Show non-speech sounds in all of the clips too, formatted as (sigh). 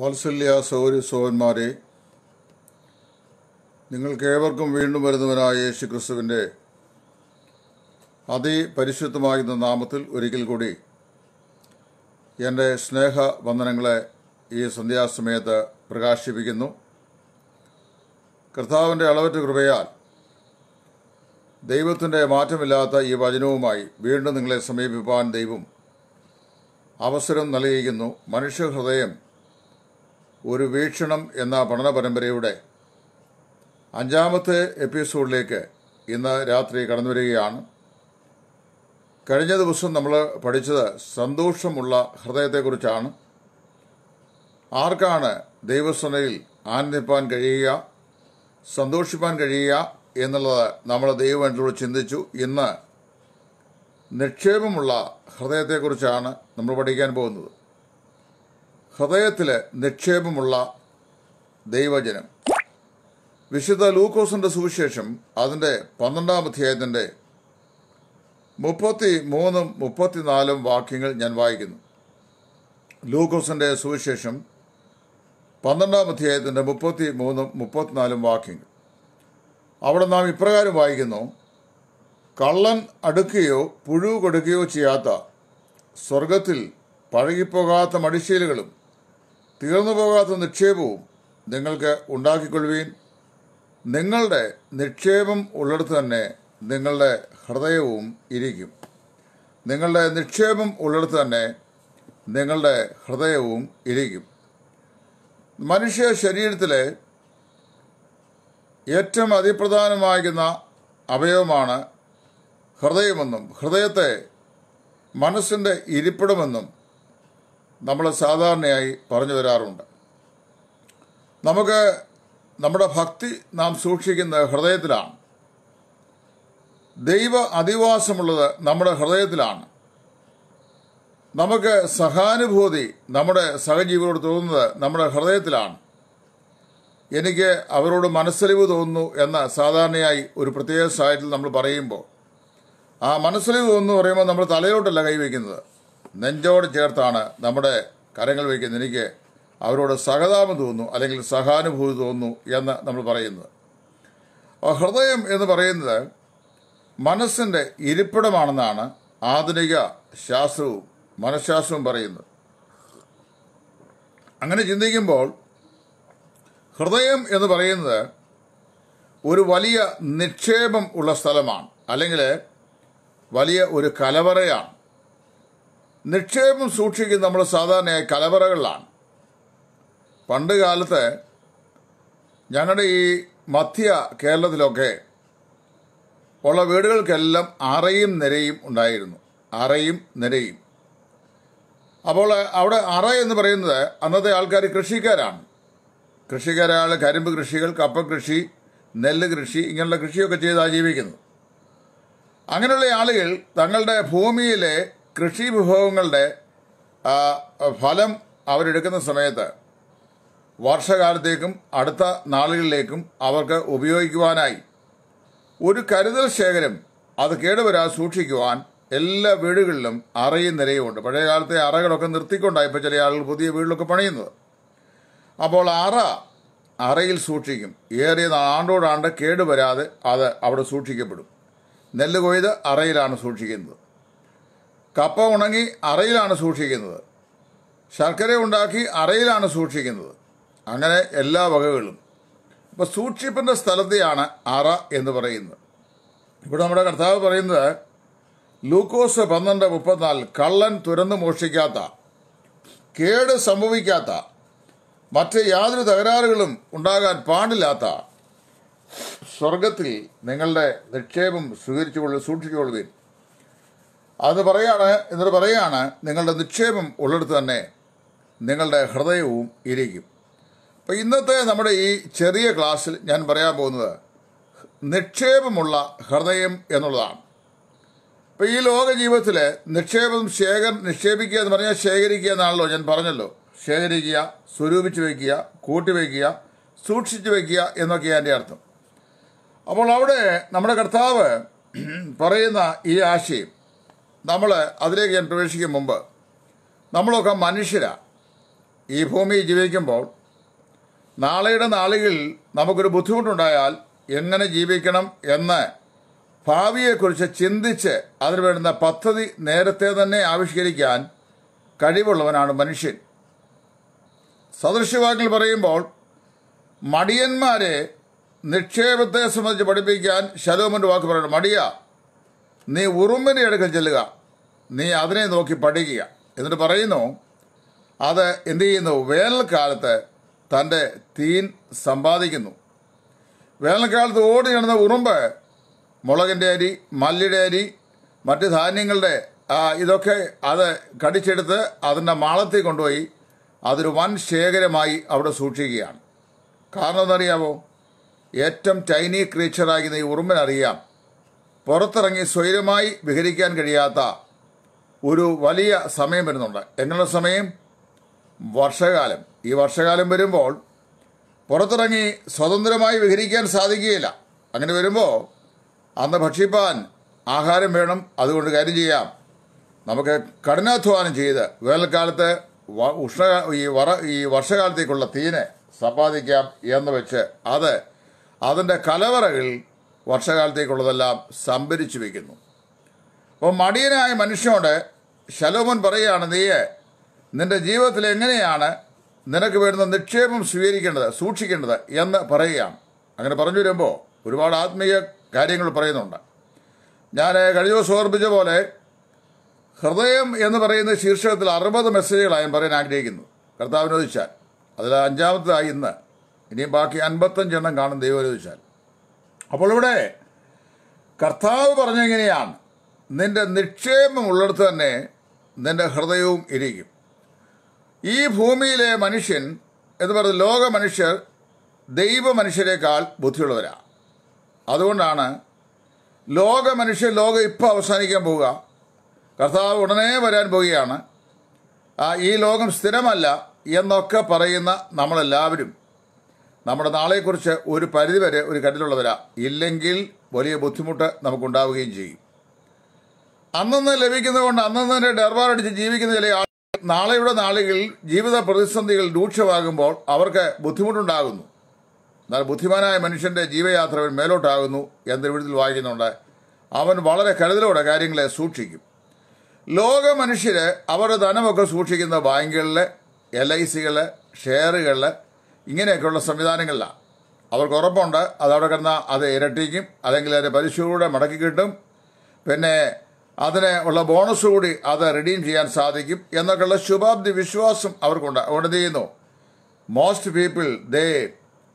വാത്സല്യ സൗര സോവന്മാരെ നിങ്ങൾക്കേവർക്കും വീണ്ടും വരുന്നവനായ യേശു ക്രിസ്തുവിൻ്റെ അതിപരിശുദ്ധമാകുന്ന നാമത്തിൽ ഒരിക്കൽ കൂടി എൻ്റെ സ്നേഹ വന്ദനങ്ങളെ ഈ സന്ധ്യാസമയത്ത് പ്രകാശിപ്പിക്കുന്നു കർത്താവിൻ്റെ അളവറ്റ കൃപയാൽ ദൈവത്തിൻ്റെ മാറ്റമില്ലാത്ത ഈ വചനവുമായി വീണ്ടും നിങ്ങളെ സമീപിപ്പാൻ ദൈവം അവസരം നൽകിയിരിക്കുന്നു മനുഷ്യഹൃദയം ഒരു വീക്ഷണം എന്ന പഠന പരമ്പരയുടെ അഞ്ചാമത്തെ എപ്പിസോഡിലേക്ക് ഇന്ന് രാത്രി കടന്നു വരികയാണ് കഴിഞ്ഞ ദിവസം നമ്മൾ പഠിച്ചത് സന്തോഷമുള്ള ഹൃദയത്തെക്കുറിച്ചാണ് ആർക്കാണ് ദൈവസ്വനയിൽ ആനന്ദിപ്പാൻ കഴിയുക സന്തോഷിപ്പാൻ കഴിയുക എന്നുള്ളത് നമ്മൾ ദൈവമായിട്ടുള്ള ചിന്തിച്ചു ഇന്ന് നിക്ഷേപമുള്ള ഹൃദയത്തെക്കുറിച്ചാണ് നമ്മൾ പഠിക്കാൻ പോകുന്നത് ഹൃദയത്തിൽ നിക്ഷേപമുള്ള ദൈവജനം വിശുദ്ധ ലൂക്കോസിൻ്റെ സുവിശേഷം അതിൻ്റെ പന്ത്രണ്ടാം അധ്യായത്തിൻ്റെ മുപ്പത്തി മൂന്നും മുപ്പത്തിനാലും വാക്യങ്ങൾ ഞാൻ വായിക്കുന്നു ലൂക്കോസിൻ്റെ സുവിശേഷം പന്ത്രണ്ടാം അധ്യായത്തിൻ്റെ മുപ്പത്തി മൂന്നും മുപ്പത്തിനാലും വാക്യങ്ങൾ അവിടെ നാം ഇപ്രകാരം വായിക്കുന്നു കള്ളൻ അടുക്കുകയോ പുഴു കൊടുക്കുകയോ ചെയ്യാത്ത സ്വർഗത്തിൽ പഴകിപ്പോകാത്ത മടിശീലുകളും തീർന്നു പോകാത്ത നിക്ഷേപവും നിങ്ങൾക്ക് ഉണ്ടാക്കിക്കൊള്ളുവീൻ നിങ്ങളുടെ നിക്ഷേപം ഉള്ളിടത്ത് തന്നെ നിങ്ങളുടെ ഹൃദയവും ഇരിക്കും നിങ്ങളുടെ നിക്ഷേപം ഉള്ളിടത്ത് തന്നെ നിങ്ങളുടെ ഹൃദയവും ഇരിക്കും മനുഷ്യ ശരീരത്തിലെ ഏറ്റവും അതിപ്രധാനമാകുന്ന അവയവമാണ് ഹൃദയമെന്നും ഹൃദയത്തെ മനസ്സിൻ്റെ ഇരിപ്പിടമെന്നും നമ്മൾ സാധാരണയായി പറഞ്ഞു വരാറുണ്ട് നമുക്ക് നമ്മുടെ ഭക്തി നാം സൂക്ഷിക്കുന്നത് ഹൃദയത്തിലാണ് ദൈവ അധിവാസമുള്ളത് നമ്മുടെ ഹൃദയത്തിലാണ് നമുക്ക് സഹാനുഭൂതി നമ്മുടെ സഹജീവികളോട് തോന്നുന്നത് നമ്മുടെ ഹൃദയത്തിലാണ് എനിക്ക് അവരോട് മനസ്സലിവ് തോന്നുന്നു എന്ന സാധാരണയായി ഒരു പ്രത്യേക സാഹചര്യത്തിൽ നമ്മൾ പറയുമ്പോൾ ആ മനസ്സലിവ് തോന്നുന്നു പറയുമ്പോൾ നമ്മൾ തലയോട്ടല്ല കൈവയ്ക്കുന്നത് നെഞ്ചോട് ചേർത്താണ് നമ്മുടെ കരങ്ങൾ വയ്ക്കുന്നത് എനിക്ക് അവരോട് സഹതാപം തോന്നുന്നു അല്ലെങ്കിൽ സഹാനുഭൂതി തോന്നുന്നു എന്ന് നമ്മൾ പറയുന്നത് ഹൃദയം എന്ന് പറയുന്നത് മനസ്സിൻ്റെ ഇരിപ്പിടമാണെന്നാണ് ആധുനിക ശാസ്ത്രവും മനഃശാസ്ത്രവും പറയുന്നത് അങ്ങനെ ചിന്തിക്കുമ്പോൾ ഹൃദയം എന്ന് പറയുന്നത് ഒരു വലിയ നിക്ഷേപം ഉള്ള സ്ഥലമാണ് അല്ലെങ്കിൽ വലിയ ഒരു കലവറയാണ് നിക്ഷേപം സൂക്ഷിക്കുന്നത് നമ്മൾ സാധാരണയായി കലവറകളിലാണ് പണ്ട് കാലത്ത് ഞങ്ങളുടെ ഈ മധ്യ കേരളത്തിലൊക്കെ ഉള്ള വീടുകൾക്കെല്ലാം അറയും നിരയും ഉണ്ടായിരുന്നു അറയും നിരയും അപ്പോൾ അവിടെ അറ എന്ന് പറയുന്നത് അന്നത്തെ ആൾക്കാർ കൃഷിക്കാരാണ് കൃഷിക്കാരാൾ കരിമ്പ് കൃഷികൾ കപ്പ കൃഷി നെല്ല് കൃഷി ഇങ്ങനെയുള്ള കൃഷിയൊക്കെ ചെയ്ത് ആജീവിക്കുന്നു അങ്ങനെയുള്ള ആളുകൾ തങ്ങളുടെ ഭൂമിയിലെ കൃഷി വിഭവങ്ങളുടെ ഫലം അവരെടുക്കുന്ന സമയത്ത് വർഷകാലത്തേക്കും അടുത്ത നാളുകളിലേക്കും അവർക്ക് ഉപയോഗിക്കുവാനായി ഒരു കരുതൽ ശേഖരം അത് കേടുവരാ സൂക്ഷിക്കുവാൻ എല്ലാ വീടുകളിലും അറയും നിരയുമുണ്ട് പഴയ കാലത്തെ അറകളൊക്കെ നിർത്തിക്കൊണ്ടായി ഇപ്പോൾ ചില ആളുകൾ പുതിയ വീടുകളൊക്കെ പണിയുന്നത് അപ്പോൾ അറ അറയിൽ സൂക്ഷിക്കും ഏറിയ ആണ്ടോടാണ്ട് കേടുവരാതെ അത് അവിടെ സൂക്ഷിക്കപ്പെടും നെല്ല് കൊയ്ത് അറയിലാണ് സൂക്ഷിക്കുന്നത് കപ്പ ഉണങ്ങി അറയിലാണ് സൂക്ഷിക്കുന്നത് ശർക്കര ഉണ്ടാക്കി അറയിലാണ് സൂക്ഷിക്കുന്നത് അങ്ങനെ എല്ലാ വകകളും അപ്പോൾ സൂക്ഷിപ്പിൻ്റെ സ്ഥലത്തെയാണ് അറ എന്ന് പറയുന്നത് ഇവിടെ നമ്മുടെ കർത്താവ് പറയുന്നത് ലൂക്കോസ് പന്ത്രണ്ട് മുപ്പത്തിനാല് കള്ളൻ തുരന്നു മോഷ്ടിക്കാത്ത കേട് സംഭവിക്കാത്ത മറ്റ് യാതൊരു തകരാറുകളും ഉണ്ടാകാൻ പാടില്ലാത്ത സ്വർഗത്തിൽ നിങ്ങളുടെ നിക്ഷേപം സ്വീകരിച്ചുകൊള്ളു സൂക്ഷിച്ചുകൊള്ളുകയും അത് പറയാണ് എന്നിട്ട് പറയുകയാണ് നിങ്ങളുടെ നിക്ഷേപം ഉള്ളിടത്ത് തന്നെ നിങ്ങളുടെ ഹൃദയവും ഇരിക്കും അപ്പം ഇന്നത്തെ നമ്മുടെ ഈ ചെറിയ ക്ലാസ്സിൽ ഞാൻ പറയാൻ പോകുന്നത് നിക്ഷേപമുള്ള ഹൃദയം എന്നുള്ളതാണ് അപ്പോൾ ഈ ലോക ജീവിതത്തിൽ നിക്ഷേപം ശേഖർ നിക്ഷേപിക്കുക എന്ന് പറഞ്ഞാൽ ശേഖരിക്കുക എന്നാണല്ലോ ഞാൻ പറഞ്ഞല്ലോ ശേഖരിക്കുക സ്വരൂപിച്ച് വയ്ക്കുക വയ്ക്കുക സൂക്ഷിച്ചു വയ്ക്കുക എന്നൊക്കെയാണ് എൻ്റെ അർത്ഥം അപ്പോൾ അവിടെ നമ്മുടെ കർത്താവ് പറയുന്ന ഈ ആശയം നമ്മൾ അതിലേക്ക് പ്രവേശിക്കും മുമ്പ് നമ്മളൊക്കെ മനുഷ്യരാണ് ഈ ഭൂമിയിൽ ജീവിക്കുമ്പോൾ നാളെയുടെ നാളുകളിൽ നമുക്കൊരു ബുദ്ധിമുട്ടുണ്ടായാൽ എങ്ങനെ ജീവിക്കണം എന്ന് ഭാവിയെക്കുറിച്ച് ചിന്തിച്ച് അതിന് വേണ്ടുന്ന പദ്ധതി നേരത്തെ തന്നെ ആവിഷ്കരിക്കാൻ കഴിവുള്ളവനാണ് മനുഷ്യൻ സദൃശ്യവാക്കിൽ പറയുമ്പോൾ മടിയന്മാരെ നിക്ഷേപത്തെ സംബന്ധിച്ച് പഠിപ്പിക്കാൻ ശലോമൻ്റെ വാക്ക് പറയുന്നു മടിയാണ് നീ ഉറുമ്പിൻ്റെ അടുക്കൽ ചെല്ലുക നീ അതിനെ നോക്കി പഠിക്കുക എന്നിട്ട് പറയുന്നു അത് എന്തു ചെയ്യുന്നു വേനൽക്കാലത്ത് തൻ്റെ തീൻ സമ്പാദിക്കുന്നു വേനൽക്കാലത്ത് ഓടി നടന്ന ഉറുമ്പ് മുളകിൻ്റെ അരി മല്ലിയുടെ അരി മറ്റ് ധാന്യങ്ങളുടെ ഇതൊക്കെ അത് കടിച്ചെടുത്ത് അതിൻ്റെ മാളത്തിൽ കൊണ്ടുപോയി അതൊരു വൻ ശേഖരമായി അവിടെ സൂക്ഷിക്കുകയാണ് കാരണം അറിയാമോ ഏറ്റവും ടൈനി ക്രീച്ചറായി ഈ ഉറുമ്പിനറിയാം പുറത്തിറങ്ങി സ്വൈരമായി വിഹരിക്കാൻ കഴിയാത്ത ഒരു വലിയ സമയം വരുന്നുണ്ട് എങ്ങനെയുള്ള സമയം വർഷകാലം ഈ വർഷകാലം വരുമ്പോൾ പുറത്തിറങ്ങി സ്വതന്ത്രമായി വിഹരിക്കാൻ സാധിക്കുകയില്ല അങ്ങനെ വരുമ്പോൾ അന്ന് ഭക്ഷിപ്പാൻ ആഹാരം വേണം അതുകൊണ്ട് കാര്യം ചെയ്യാം നമുക്ക് കഠിനാധ്വാനം ചെയ്ത് വേനൽക്കാലത്ത് ഉഷ്ണ ഈ വറ ഈ വർഷകാലത്തേക്കുള്ള തീനെ സമ്പാദിക്കാം എന്ന് വെച്ച് അത് അതിൻ്റെ കലവറകളിൽ വർഷകാലത്തേക്കുള്ളതെല്ലാം സംഭരിച്ചു വയ്ക്കുന്നു അപ്പോൾ മടിയനായ മനുഷ്യനോട് ശലോമൻ പറയുകയാണ് നീ നിന്റെ ജീവിതത്തിൽ എങ്ങനെയാണ് നിനക്ക് വേണ്ടുന്ന നിക്ഷേപം സ്വീകരിക്കേണ്ടത് സൂക്ഷിക്കേണ്ടത് എന്ന് പറയുകയാണ് അങ്ങനെ പറഞ്ഞു വരുമ്പോൾ ഒരുപാട് ആത്മീയ കാര്യങ്ങൾ പറയുന്നുണ്ട് ഞാൻ കഴിഞ്ഞ ദിവസം ഓർപ്പിച്ച പോലെ ഹൃദയം എന്ന് പറയുന്ന ശീർഷകത്തിൽ അറുപത് മെസ്സേജുകളായി ഞാൻ പറയാൻ ആഗ്രഹിക്കുന്നു കർത്താവിനോദിച്ചാൽ അതിൽ അഞ്ചാമത്തേതായി ഇന്ന് ഇനിയും ബാക്കി അൻപത്തഞ്ചെണ്ണം കാണും ദൈവം ചോദിച്ചാൽ അപ്പോൾ ഇവിടെ കർത്താവ് പറഞ്ഞെങ്ങനെയാണ് നിന്റെ നിക്ഷേപം ഉള്ളിടത്ത് തന്നെ നിന്റെ ഹൃദയവും ഇരിക്കും ഈ ഭൂമിയിലെ മനുഷ്യൻ എന്ന് പറയുന്നത് ലോക മനുഷ്യർ ദൈവ മനുഷ്യരെക്കാൾ ബുദ്ധിയുള്ളവരാണ് അതുകൊണ്ടാണ് ലോക മനുഷ്യൻ ലോകം ഇപ്പം അവസാനിക്കാൻ പോവുക കർത്താവ് ഉടനെ വരാൻ പോവുകയാണ് ഈ ലോകം സ്ഥിരമല്ല എന്നൊക്കെ പറയുന്ന നമ്മളെല്ലാവരും നമ്മുടെ നാളെക്കുറിച്ച് ഒരു പരിധിവരെ ഒരു കരുതലുള്ളവരാ ഇല്ലെങ്കിൽ വലിയ ബുദ്ധിമുട്ട് നമുക്കുണ്ടാവുകയും ചെയ്യും അന്നന്ന് ലഭിക്കുന്നതുകൊണ്ട് അന്നന്നെ ഡർബാറടിച്ച് ജീവിക്കുന്ന ചില ആളുകൾ നാളെയുടെ നാളുകളിൽ ജീവിത പ്രതിസന്ധികൾ രൂക്ഷമാകുമ്പോൾ അവർക്ക് ബുദ്ധിമുട്ടുണ്ടാകുന്നു എന്നാൽ ബുദ്ധിമാനായ മനുഷ്യന്റെ ജീവയാത്ര അവൻ മേലോട്ടാകുന്നു എന്ന വിധത്തിൽ വായിക്കുന്നുണ്ട് അവൻ വളരെ കരുതലോടെ കാര്യങ്ങളെ സൂക്ഷിക്കും ലോക മനുഷ്യര് അവരുടെ ധനമൊക്കെ സൂക്ഷിക്കുന്ന ബാങ്കുകളിൽ എൽ ഐ സികളിൽ ഷെയറുകളിൽ ഇങ്ങനെയൊക്കെയുള്ള സംവിധാനങ്ങളിലാണ് അവർക്ക് ഉറപ്പുണ്ട് അതവിടെ കിടന്ന അത് ഇരട്ടിക്കും അല്ലെങ്കിൽ അതിൻ്റെ പലിശയുടെ മടക്കി കിട്ടും പിന്നെ അതിന് ഉള്ള ബോണസ് കൂടി അത് റിഡീം ചെയ്യാൻ സാധിക്കും എന്നൊക്കെയുള്ള ശുഭാബ്ദി വിശ്വാസം അവർക്കുണ്ട് അവിടെ ചെയ്യുന്നു most people they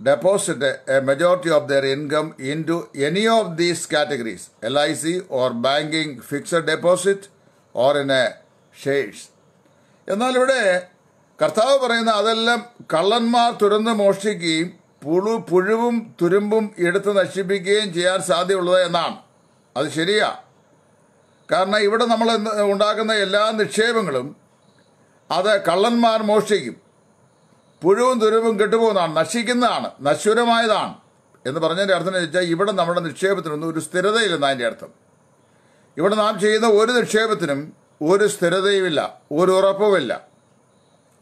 deposit a majority of their income into any of these categories L I C or banking fixed deposit or in a shades എന്നാൽ ഇവിടെ കർത്താവ് പറയുന്ന അതെല്ലാം കള്ളന്മാർ തുരന്ന് മോഷ്ടിക്കുകയും പുഴു പുഴുവും തുരുമ്പും എടുത്ത് നശിപ്പിക്കുകയും ചെയ്യാൻ സാധ്യതയുള്ളത് എന്നാണ് അത് ശരിയാ കാരണം ഇവിടെ നമ്മൾ ഉണ്ടാക്കുന്ന എല്ലാ നിക്ഷേപങ്ങളും അത് കള്ളന്മാർ മോഷ്ടിക്കും പുഴുവും തുരുവും കെട്ടുപോകുന്നതാണ് നശിക്കുന്നതാണ് നശ്വരമായതാണ് എന്ന് പറഞ്ഞതിൻ്റെ അർത്ഥം എന്ന് വെച്ചാൽ ഇവിടെ നമ്മുടെ നിക്ഷേപത്തിനൊന്നും ഒരു സ്ഥിരതയില്ലെന്ന് അതിൻ്റെ അർത്ഥം ഇവിടെ നാം ചെയ്യുന്ന ഒരു നിക്ഷേപത്തിനും ഒരു സ്ഥിരതയുമില്ല ഒരു ഉറപ്പുമില്ല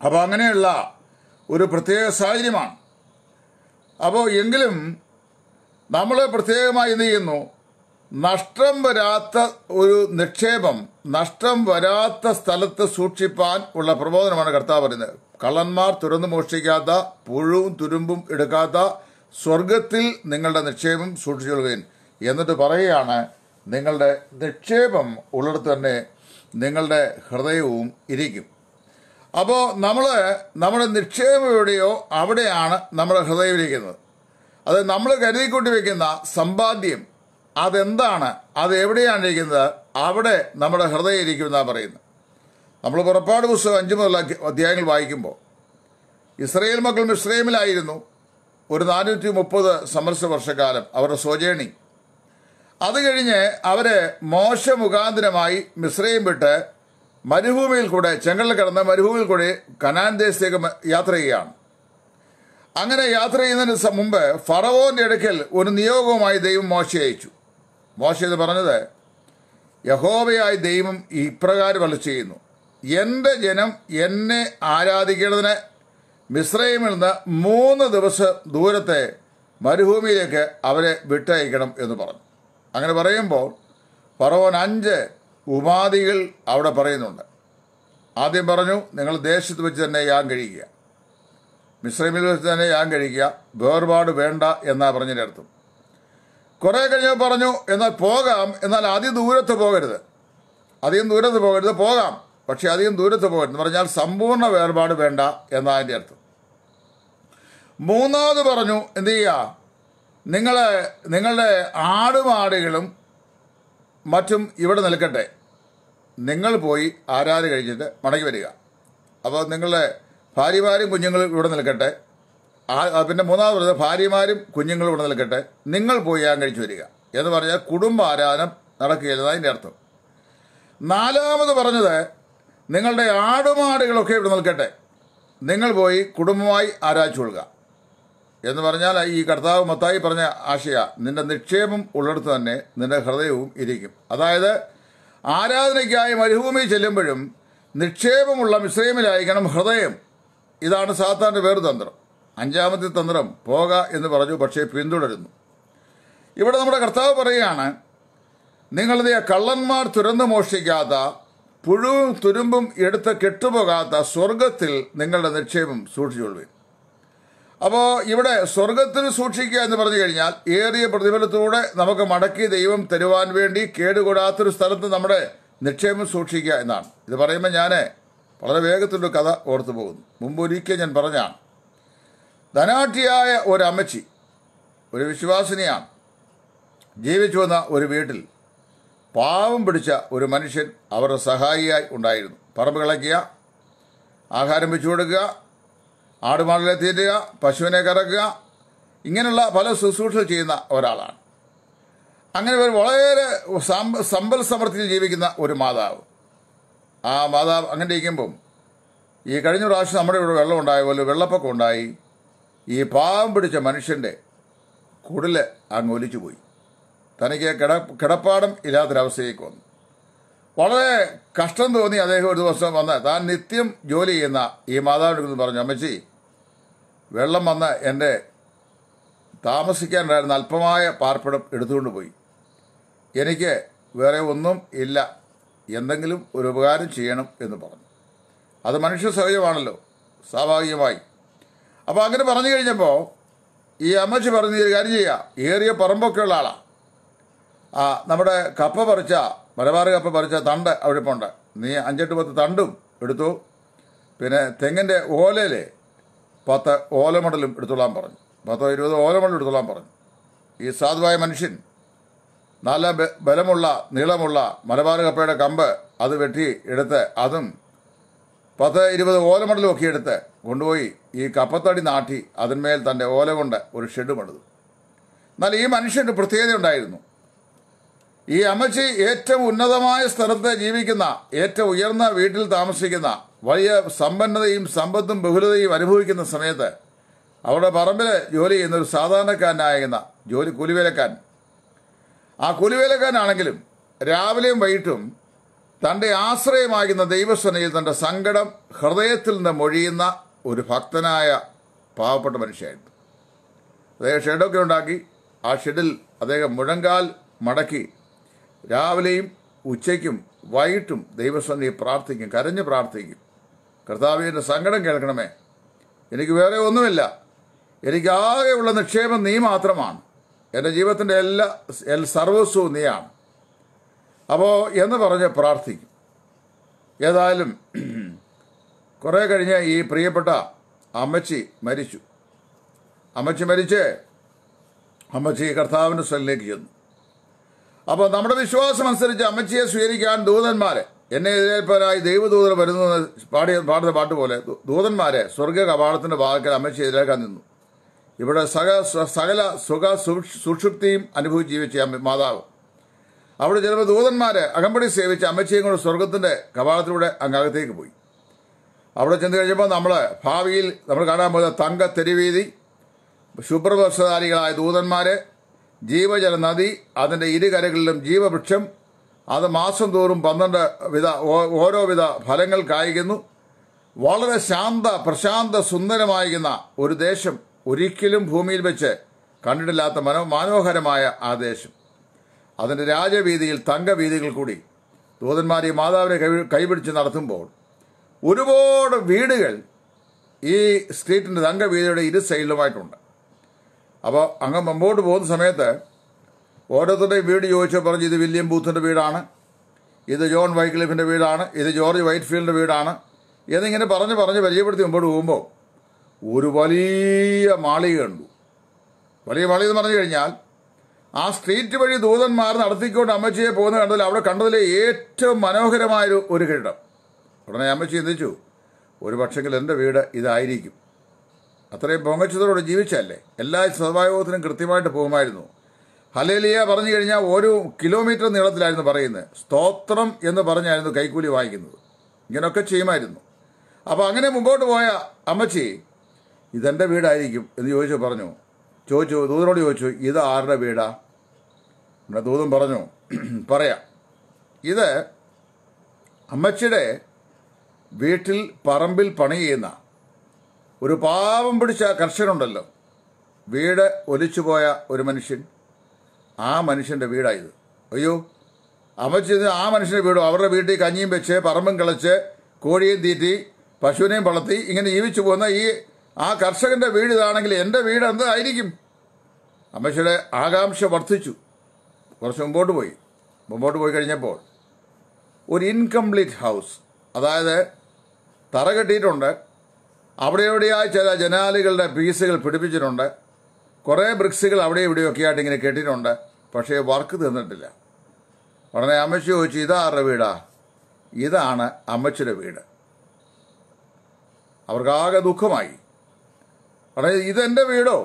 അപ്പോൾ അങ്ങനെയുള്ള ഒരു പ്രത്യേക സാഹചര്യമാണ് അപ്പോൾ എങ്കിലും നമ്മൾ പ്രത്യേകമായി എന്ത് ചെയ്യുന്നു നഷ്ടം വരാത്ത ഒരു നിക്ഷേപം നഷ്ടം വരാത്ത സ്ഥലത്ത് സൂക്ഷിപ്പാൻ ഉള്ള പ്രബോധനമാണ് കർത്താവ് പറയുന്നത് കള്ളന്മാർ തുറന്നു മോഷ്ടിക്കാത്ത പുഴുവും തുരുമ്പും എടുക്കാത്ത സ്വർഗത്തിൽ നിങ്ങളുടെ നിക്ഷേപം സൂക്ഷിച്ചുകൊള്ളുകയും എന്നിട്ട് പറയുകയാണ് നിങ്ങളുടെ നിക്ഷേപം ഉള്ളിടത്ത് തന്നെ നിങ്ങളുടെ ഹൃദയവും ഇരിക്കും അപ്പോൾ നമ്മൾ നമ്മുടെ നിക്ഷേപം എവിടെയോ അവിടെയാണ് നമ്മുടെ ഹൃദയമിരിക്കുന്നത് അത് നമ്മൾ കരുതിക്കൂട്ടി വയ്ക്കുന്ന സമ്പാദ്യം അതെന്താണ് അത് എവിടെയാണ് ഇരിക്കുന്നത് അവിടെ നമ്മുടെ ഹൃദയം ഇരിക്കുമെന്നാണ് പറയുന്നത് നമ്മൾ പുറപ്പാട് പുസ്തകം അഞ്ചു മുതൽ അധ്യായങ്ങൾ വായിക്കുമ്പോൾ ഇസ്രയേൽ മക്കൾ മിസ്രൈമിലായിരുന്നു ഒരു നാനൂറ്റി മുപ്പത് സമർശ വർഷക്കാലം അവരുടെ സ്വജേണി അത് കഴിഞ്ഞ് അവർ മോശ മുഖാന്തരമായി മിശ്രയും വിട്ട് മരുഭൂമിയിൽ കൂടെ ചെങ്കൽ കടന്ന മരുഭൂമിയിൽ കൂടെ കനാൻ ദേശത്തേക്ക് യാത്ര ചെയ്യുകയാണ് അങ്ങനെ യാത്ര ചെയ്യുന്നതിന് മുമ്പ് ഫറവോന്റെ അടുക്കൽ ഒരു നിയോഗവുമായി ദൈവം മോശ അയച്ചു മോശ എന്ന് പറഞ്ഞത് യഹോവയായി ദൈവം ഇപ്രകാരം വല്ല ചെയ്യുന്നു എൻ്റെ ജനം എന്നെ ആരാധിക്കേണ്ടതിന് മിശ്രയിമിൽ നിന്ന് മൂന്ന് ദിവസം ദൂരത്തെ മരുഭൂമിയിലേക്ക് അവരെ വിട്ടയക്കണം എന്ന് പറഞ്ഞു അങ്ങനെ പറയുമ്പോൾ ഫറവോൻ അഞ്ച് ഉപാധികൾ അവിടെ പറയുന്നുണ്ട് ആദ്യം പറഞ്ഞു നിങ്ങൾ ദേശത്ത് വെച്ച് തന്നെ യാഗം കഴിക്കുക മിശ്രമിൽ വെച്ച് തന്നെ യാഗം കഴിക്കുക വേർപാട് വേണ്ട എന്നാ പറഞ്ഞിടത്തും കുറേ കഴിഞ്ഞപ്പോൾ പറഞ്ഞു എന്നാൽ പോകാം എന്നാൽ അധികം ദൂരത്ത് പോകരുത് അധികം ദൂരത്ത് പോകരുത് പോകാം പക്ഷേ അധികം ദൂരത്ത് പോകരുത് എന്ന് പറഞ്ഞാൽ സമ്പൂർണ്ണ വേർപാട് വേണ്ട എന്നതിൻ്റെ അർത്ഥം മൂന്നാമത് പറഞ്ഞു എന്തു ചെയ്യുക നിങ്ങളെ നിങ്ങളുടെ ആടുമാടുകളും മറ്റും ഇവിടെ നിൽക്കട്ടെ നിങ്ങൾ പോയി ആരാധന കഴിഞ്ഞിട്ട് മടങ്ങി വരിക അപ്പോൾ നിങ്ങളുടെ ഭാര്യമാരും കുഞ്ഞുങ്ങളും ഇവിടെ നിൽക്കട്ടെ പിന്നെ മൂന്നാമത് പറഞ്ഞത് ഭാര്യമാരും കുഞ്ഞുങ്ങളും ഇവിടെ നിൽക്കട്ടെ നിങ്ങൾ പോയി ഞാൻ കഴിച്ചു വരിക എന്ന് പറഞ്ഞാൽ കുടുംബ ആരാധന നടക്കുകയെന്നത് അതിൻ്റെ അർത്ഥം നാലാമത് പറഞ്ഞത് നിങ്ങളുടെ ആടുമാടുകളൊക്കെ ഇവിടെ നിൽക്കട്ടെ നിങ്ങൾ പോയി കുടുംബമായി ആരാച്ചു കൊടുക്കുക എന്ന് പറഞ്ഞാൽ ഈ കർത്താവ് മത്തായി പറഞ്ഞ ആശയ നിന്റെ നിക്ഷേപം ഉള്ളിടത്ത് തന്നെ നിന്റെ ഹൃദയവും ഇരിക്കും അതായത് ആരാധനയ്ക്കായി മരുഭൂമി ചെല്ലുമ്പോഴും നിക്ഷേപമുള്ള മിശ്രൈമിലായിരിക്കണം ഹൃദയം ഇതാണ് സാത്താൻ്റെ വേറു തന്ത്രം അഞ്ചാമത്തെ തന്ത്രം പോക എന്ന് പറഞ്ഞു പക്ഷേ പിന്തുടരുന്നു ഇവിടെ നമ്മുടെ കർത്താവ് പറയുകയാണ് നിങ്ങളുടെ കള്ളന്മാർ തുരന്ന് മോഷ്ടിക്കാത്ത പുഴുവും തുരുമ്പും എടുത്ത് കെട്ടുപോകാത്ത സ്വർഗത്തിൽ നിങ്ങളുടെ നിക്ഷേപം സൂക്ഷിച്ചുകൊള്ളുവിൻ അപ്പോൾ ഇവിടെ സ്വർഗത്തിൽ സൂക്ഷിക്കുക എന്ന് പറഞ്ഞു കഴിഞ്ഞാൽ ഏറിയ പ്രതിഫലത്തിലൂടെ നമുക്ക് മടക്കി ദൈവം തരുവാൻ വേണ്ടി കേടുകൂടാത്തൊരു സ്ഥലത്ത് നമ്മുടെ നിക്ഷേപം സൂക്ഷിക്കുക എന്നാണ് ഇത് പറയുമ്പോൾ ഞാൻ വളരെ വേഗത്തിലൊരു കഥ ഓർത്തു പോകുന്നു ഒരിക്കൽ ഞാൻ പറഞ്ഞാണ് ധനാഠ്യയായ ഒരു ഒരു വിശ്വാസിനിയാണ് ജീവിച്ചു വന്ന ഒരു വീട്ടിൽ പാവം പിടിച്ച ഒരു മനുഷ്യൻ അവരുടെ സഹായിയായി ഉണ്ടായിരുന്നു പറമ്പ് കിളയ്ക്കുക ആഹാരം വെച്ചു കൊടുക്കുക ആടുമാടലെ തീറ്റുക പശുവിനെ കറക്കുക ഇങ്ങനെയുള്ള പല ശുശ്രൂഷ ചെയ്യുന്ന ഒരാളാണ് അങ്ങനെ ഒരു വളരെ സമ്പൽ സമൃദ്ധിയിൽ ജീവിക്കുന്ന ഒരു മാതാവ് ആ മാതാവ് അങ്ങനെ ഇരിക്കുമ്പം ഈ കഴിഞ്ഞ പ്രാവശ്യം നമ്മുടെ ഇവിടെ വെള്ളം ഉണ്ടായ പോലെ വെള്ളപ്പൊക്കം ഉണ്ടായി ഈ പാവം പിടിച്ച മനുഷ്യൻ്റെ കുടല് അങ്ങ് ഒലിച്ചു പോയി തനിക്ക് കിട കിടപ്പാടം ഇല്ലാത്തൊരവസ്ഥയിലേക്ക് വന്നു വളരെ കഷ്ടം തോന്നി അദ്ദേഹം ഒരു ദിവസം വന്ന് താൻ നിത്യം ജോലി ചെയ്യുന്ന ഈ മാതാവിനെ കുറിച്ച് പറഞ്ഞു അമ്മച്ചി വെള്ളം വന്ന് എൻ്റെ താമസിക്കാനുണ്ടായിരുന്ന അല്പമായ പാർപ്പിടം എടുത്തുകൊണ്ട് പോയി എനിക്ക് വേറെ ഒന്നും ഇല്ല എന്തെങ്കിലും ഒരു ഉപകാരം ചെയ്യണം എന്ന് പറഞ്ഞു അത് മനുഷ്യ സഹജമാണല്ലോ സ്വാഭാവികമായി അപ്പോൾ അങ്ങനെ പറഞ്ഞു കഴിഞ്ഞപ്പോൾ ഈ അമ്മച്ചി പറഞ്ഞ ഒരു കാര്യം ചെയ്യുക ഏറിയ പറമ്പൊക്കെ ഉള്ള ആളാണ് ആ നമ്മുടെ കപ്പ പറിച്ച മലബാർ കപ്പ പറിച്ച തണ്ട് അവിടെ ഇപ്പോൾ ഉണ്ട് നീ അഞ്ചെട്ട് പത്ത് തണ്ടും എടുത്തു പിന്നെ തെങ്ങിൻ്റെ ഓലയിലെ പത്ത് ഓലമടലും എടുത്തോളാൻ പറഞ്ഞു പത്ത് ഇരുപത് ഓലമടലും എടുത്തോളാൻ പറഞ്ഞു ഈ സാധുവായ മനുഷ്യൻ നല്ല ബലമുള്ള നീളമുള്ള മലബാർ കപ്പയുടെ കമ്പ് അത് വെട്ടി എടുത്ത് അതും പത്ത് ഇരുപത് ഓലമടലും ഒക്കെ എടുത്ത് കൊണ്ടുപോയി ഈ കപ്പത്തടി നാട്ടി അതിന്മേൽ തൻ്റെ ഓല കൊണ്ട് ഒരു ഷെഡും എടുത്തു എന്നാൽ ഈ മനുഷ്യൻ്റെ പ്രത്യേകത ഉണ്ടായിരുന്നു ഈ അമ്മച്ചി ഏറ്റവും ഉന്നതമായ സ്ഥലത്ത് ജീവിക്കുന്ന ഏറ്റവും ഉയർന്ന വീട്ടിൽ താമസിക്കുന്ന വലിയ സമ്പന്നതയും സമ്പത്തും ബഹുലതയും അനുഭവിക്കുന്ന സമയത്ത് അവരുടെ പറമ്പിൽ ജോലി ചെയ്യുന്ന ഒരു സാധാരണക്കാരനായിരുന്ന ജോലി കൂലിവേലക്കാരൻ ആ കൂലിവേലക്കാരനാണെങ്കിലും രാവിലെയും വൈകിട്ടും തൻ്റെ ആശ്രയമാകുന്ന ദൈവസ്വനയിൽ തൻ്റെ സങ്കടം ഹൃദയത്തിൽ നിന്ന് മൊഴിയുന്ന ഒരു ഭക്തനായ പാവപ്പെട്ട മനുഷ്യനായിരുന്നു അദ്ദേഹം ഷെഡൊക്കെ ഉണ്ടാക്കി ആ ഷെഡിൽ അദ്ദേഹം മുഴങ്കാൽ മടക്കി രാവിലെയും ഉച്ചയ്ക്കും വൈകിട്ടും ദൈവസ്വനെ പ്രാർത്ഥിക്കും കരഞ്ഞ് പ്രാർത്ഥിക്കും കർത്താവിൻ്റെ സങ്കടം കേൾക്കണമേ എനിക്ക് വേറെ ഒന്നുമില്ല എനിക്ക് ആകെയുള്ള നിക്ഷേപം നീ മാത്രമാണ് എൻ്റെ ജീവിതത്തിൻ്റെ എല്ലാ സർവസ്വവും നീയാണ് അപ്പോൾ എന്ന് പറഞ്ഞ് പ്രാർത്ഥിക്കും ഏതായാലും (clears throat) കുറേ കഴിഞ്ഞ് ഈ പ്രിയപ്പെട്ട അമ്മച്ചി മരിച്ചു അമ്മച്ചി മരിച്ച് അമ്മച്ചി കർത്താവിൻ്റെ സ്വലിലേക്ക് ചെന്നു അപ്പോൾ നമ്മുടെ വിശ്വാസം അനുസരിച്ച് അമ്മച്ചിയെ സ്വീകരിക്കാൻ ദൂതന്മാരെ എന്നെ എതിരേൽപ്പരായി ദൈവദൂതർ വരുന്നു പാടിയ പാടുന്ന പാട്ട് പോലെ ദൂതന്മാരെ സ്വർഗ കപാടത്തിന്റെ ഭാഗത്തിൽ അമ്മച്ചി എതിരേക്കാൻ നിന്നു ഇവിടെ സക സകല സുഖ സുഷുപ്തിയും അനുഭവിച്ച് ജീവിച്ച മാതാവ് അവിടെ ചിലപ്പോൾ ദൂതന്മാരെ അകമ്പടി സേവിച്ച് അമ്മച്ചിയും കൊണ്ട് സ്വർഗത്തിന്റെ കപാടത്തിലൂടെ അങ്ങകത്തേക്ക് പോയി അവിടെ ചെന്ന് കഴിഞ്ഞപ്പോൾ നമ്മൾ ഭാവിയിൽ നമ്മൾ കാണാൻ പോകുന്ന തങ്ക തെരുവീതി ശുഭ്രവർഷധാരികളായ ദൂതന്മാരെ ജീവജല നദി അതിൻ്റെ ഇരുകരകളിലും ജീവവൃക്ഷം അത് മാസം തോറും പന്ത്രണ്ട് വിധ ഓരോ വിധ ഫലങ്ങൾ കായ്ക്കുന്നു വളരെ ശാന്ത പ്രശാന്ത സുന്ദരമായിരിക്കുന്ന ഒരു ദേശം ഒരിക്കലും ഭൂമിയിൽ വെച്ച് കണ്ടിട്ടില്ലാത്ത മനോ മനോഹരമായ ആ ദേശം അതിൻ്റെ രാജവീതിയിൽ തങ്കവീതികൾ കൂടി ദൂതന്മാരെ മാതാവിനെ കൈ കൈപിടിച്ച് നടത്തുമ്പോൾ ഒരുപാട് വീടുകൾ ഈ സ്ട്രീറ്റിൻ്റെ തങ്കവീതിയുടെ ഇരു സൈഡിലുമായിട്ടുണ്ട് അപ്പോൾ അങ്ങ് മുമ്പോട്ട് പോകുന്ന സമയത്ത് ഓരോരുത്തരുടെയും വീട് ചോദിച്ചു പറഞ്ഞു ഇത് വില്യം ബൂത്തിൻ്റെ വീടാണ് ഇത് ജോൺ വൈക്ലിഫിൻ്റെ വീടാണ് ഇത് ജോർജ് വൈറ്റ്ഫീൽഡിൻ്റെ വീടാണ് എന്നിങ്ങനെ പറഞ്ഞ് പറഞ്ഞ് പരിചയപ്പെടുത്തി മുമ്പോട്ട് പോകുമ്പോൾ ഒരു വലിയ മാളിക കണ്ടു വലിയ മാളിക എന്ന് പറഞ്ഞു കഴിഞ്ഞാൽ ആ സ്ട്രീറ്റ് വഴി ദൂതന്മാർ നടത്തിക്കൊണ്ട് അമ്മച്ചിയെ പോകുന്ന കണ്ടതിൽ അവിടെ കണ്ടതിലെ ഏറ്റവും മനോഹരമായൊരു ഒരു കെട്ടിടം ഉടനെ അമ്മച്ചി ചിന്തിച്ചു ഒരു പക്ഷെങ്കിൽ എൻ്റെ വീട് ഇതായിരിക്കും അത്രയും പൊങ്ങച്ചതോടെ ജീവിച്ചല്ലേ എല്ലാ സദായോഗത്തിനും കൃത്യമായിട്ട് പോകുമായിരുന്നു ഹലേലിയ പറഞ്ഞു കഴിഞ്ഞാൽ ഒരു കിലോമീറ്റർ നീളത്തിലായിരുന്നു പറയുന്നത് സ്തോത്രം എന്ന് പറഞ്ഞായിരുന്നു കൈക്കൂലി വായിക്കുന്നത് ഇങ്ങനെയൊക്കെ ചെയ്യുമായിരുന്നു അപ്പോൾ അങ്ങനെ മുമ്പോട്ട് പോയ അമ്മച്ചി ഇതെൻ്റെ വീടായിരിക്കും എന്ന് ചോദിച്ചു പറഞ്ഞു ചോദിച്ചു ദൂതനോട് ചോദിച്ചു ഇത് ആരുടെ വീടാ നമ്മുടെ ദൂതൻ പറഞ്ഞു പറയാം ഇത് അമ്മച്ചിയുടെ വീട്ടിൽ പറമ്പിൽ പണി ചെയ്യുന്ന ഒരു പാവം പിടിച്ച കർഷകനുണ്ടല്ലോ വീട് ഒലിച്ചുപോയ ഒരു മനുഷ്യൻ ആ മനുഷ്യൻ്റെ വീടായത് അയ്യോ അവൻ ചെയ്ത് ആ മനുഷ്യൻ്റെ വീട് അവരുടെ വീട്ടിൽ കഞ്ഞിയും വെച്ച് പറമ്പും കിളച്ച് കോഴിയും തീറ്റി പശുവിനെയും വളർത്തി ഇങ്ങനെ ജീവിച്ചു പോകുന്ന ഈ ആ കർഷകന്റെ വീട് ഇതാണെങ്കിൽ എൻ്റെ വീട് എന്തായിരിക്കും അമ്മച്ചിയുടെ ആകാംക്ഷ വർദ്ധിച്ചു കുറച്ച് മുമ്പോട്ട് പോയി മുമ്പോട്ട് പോയി കഴിഞ്ഞപ്പോൾ ഒരു ഇൻകംപ്ലീറ്റ് ഹൗസ് അതായത് തറ കെട്ടിയിട്ടുണ്ട് അവിടെയോടെയായി ചില ജനാലുകളുടെ പീസുകൾ പിടിപ്പിച്ചിട്ടുണ്ട് കുറേ ബ്രിക്സുകൾ അവിടെ ഇവിടെയൊക്കെ ആയിട്ട് ഇങ്ങനെ കെട്ടിയിട്ടുണ്ട് പക്ഷേ വർക്ക് തന്നിട്ടില്ല ഉടനെ അമ്മച്ചി ചോദിച്ചു ഇതാ ആരുടെ വീടാ ഇതാണ് അമ്മച്ചിയുടെ വീട് അവർക്കാകെ ദുഃഖമായി ഉടനെ ഇതെൻ്റെ വീടോ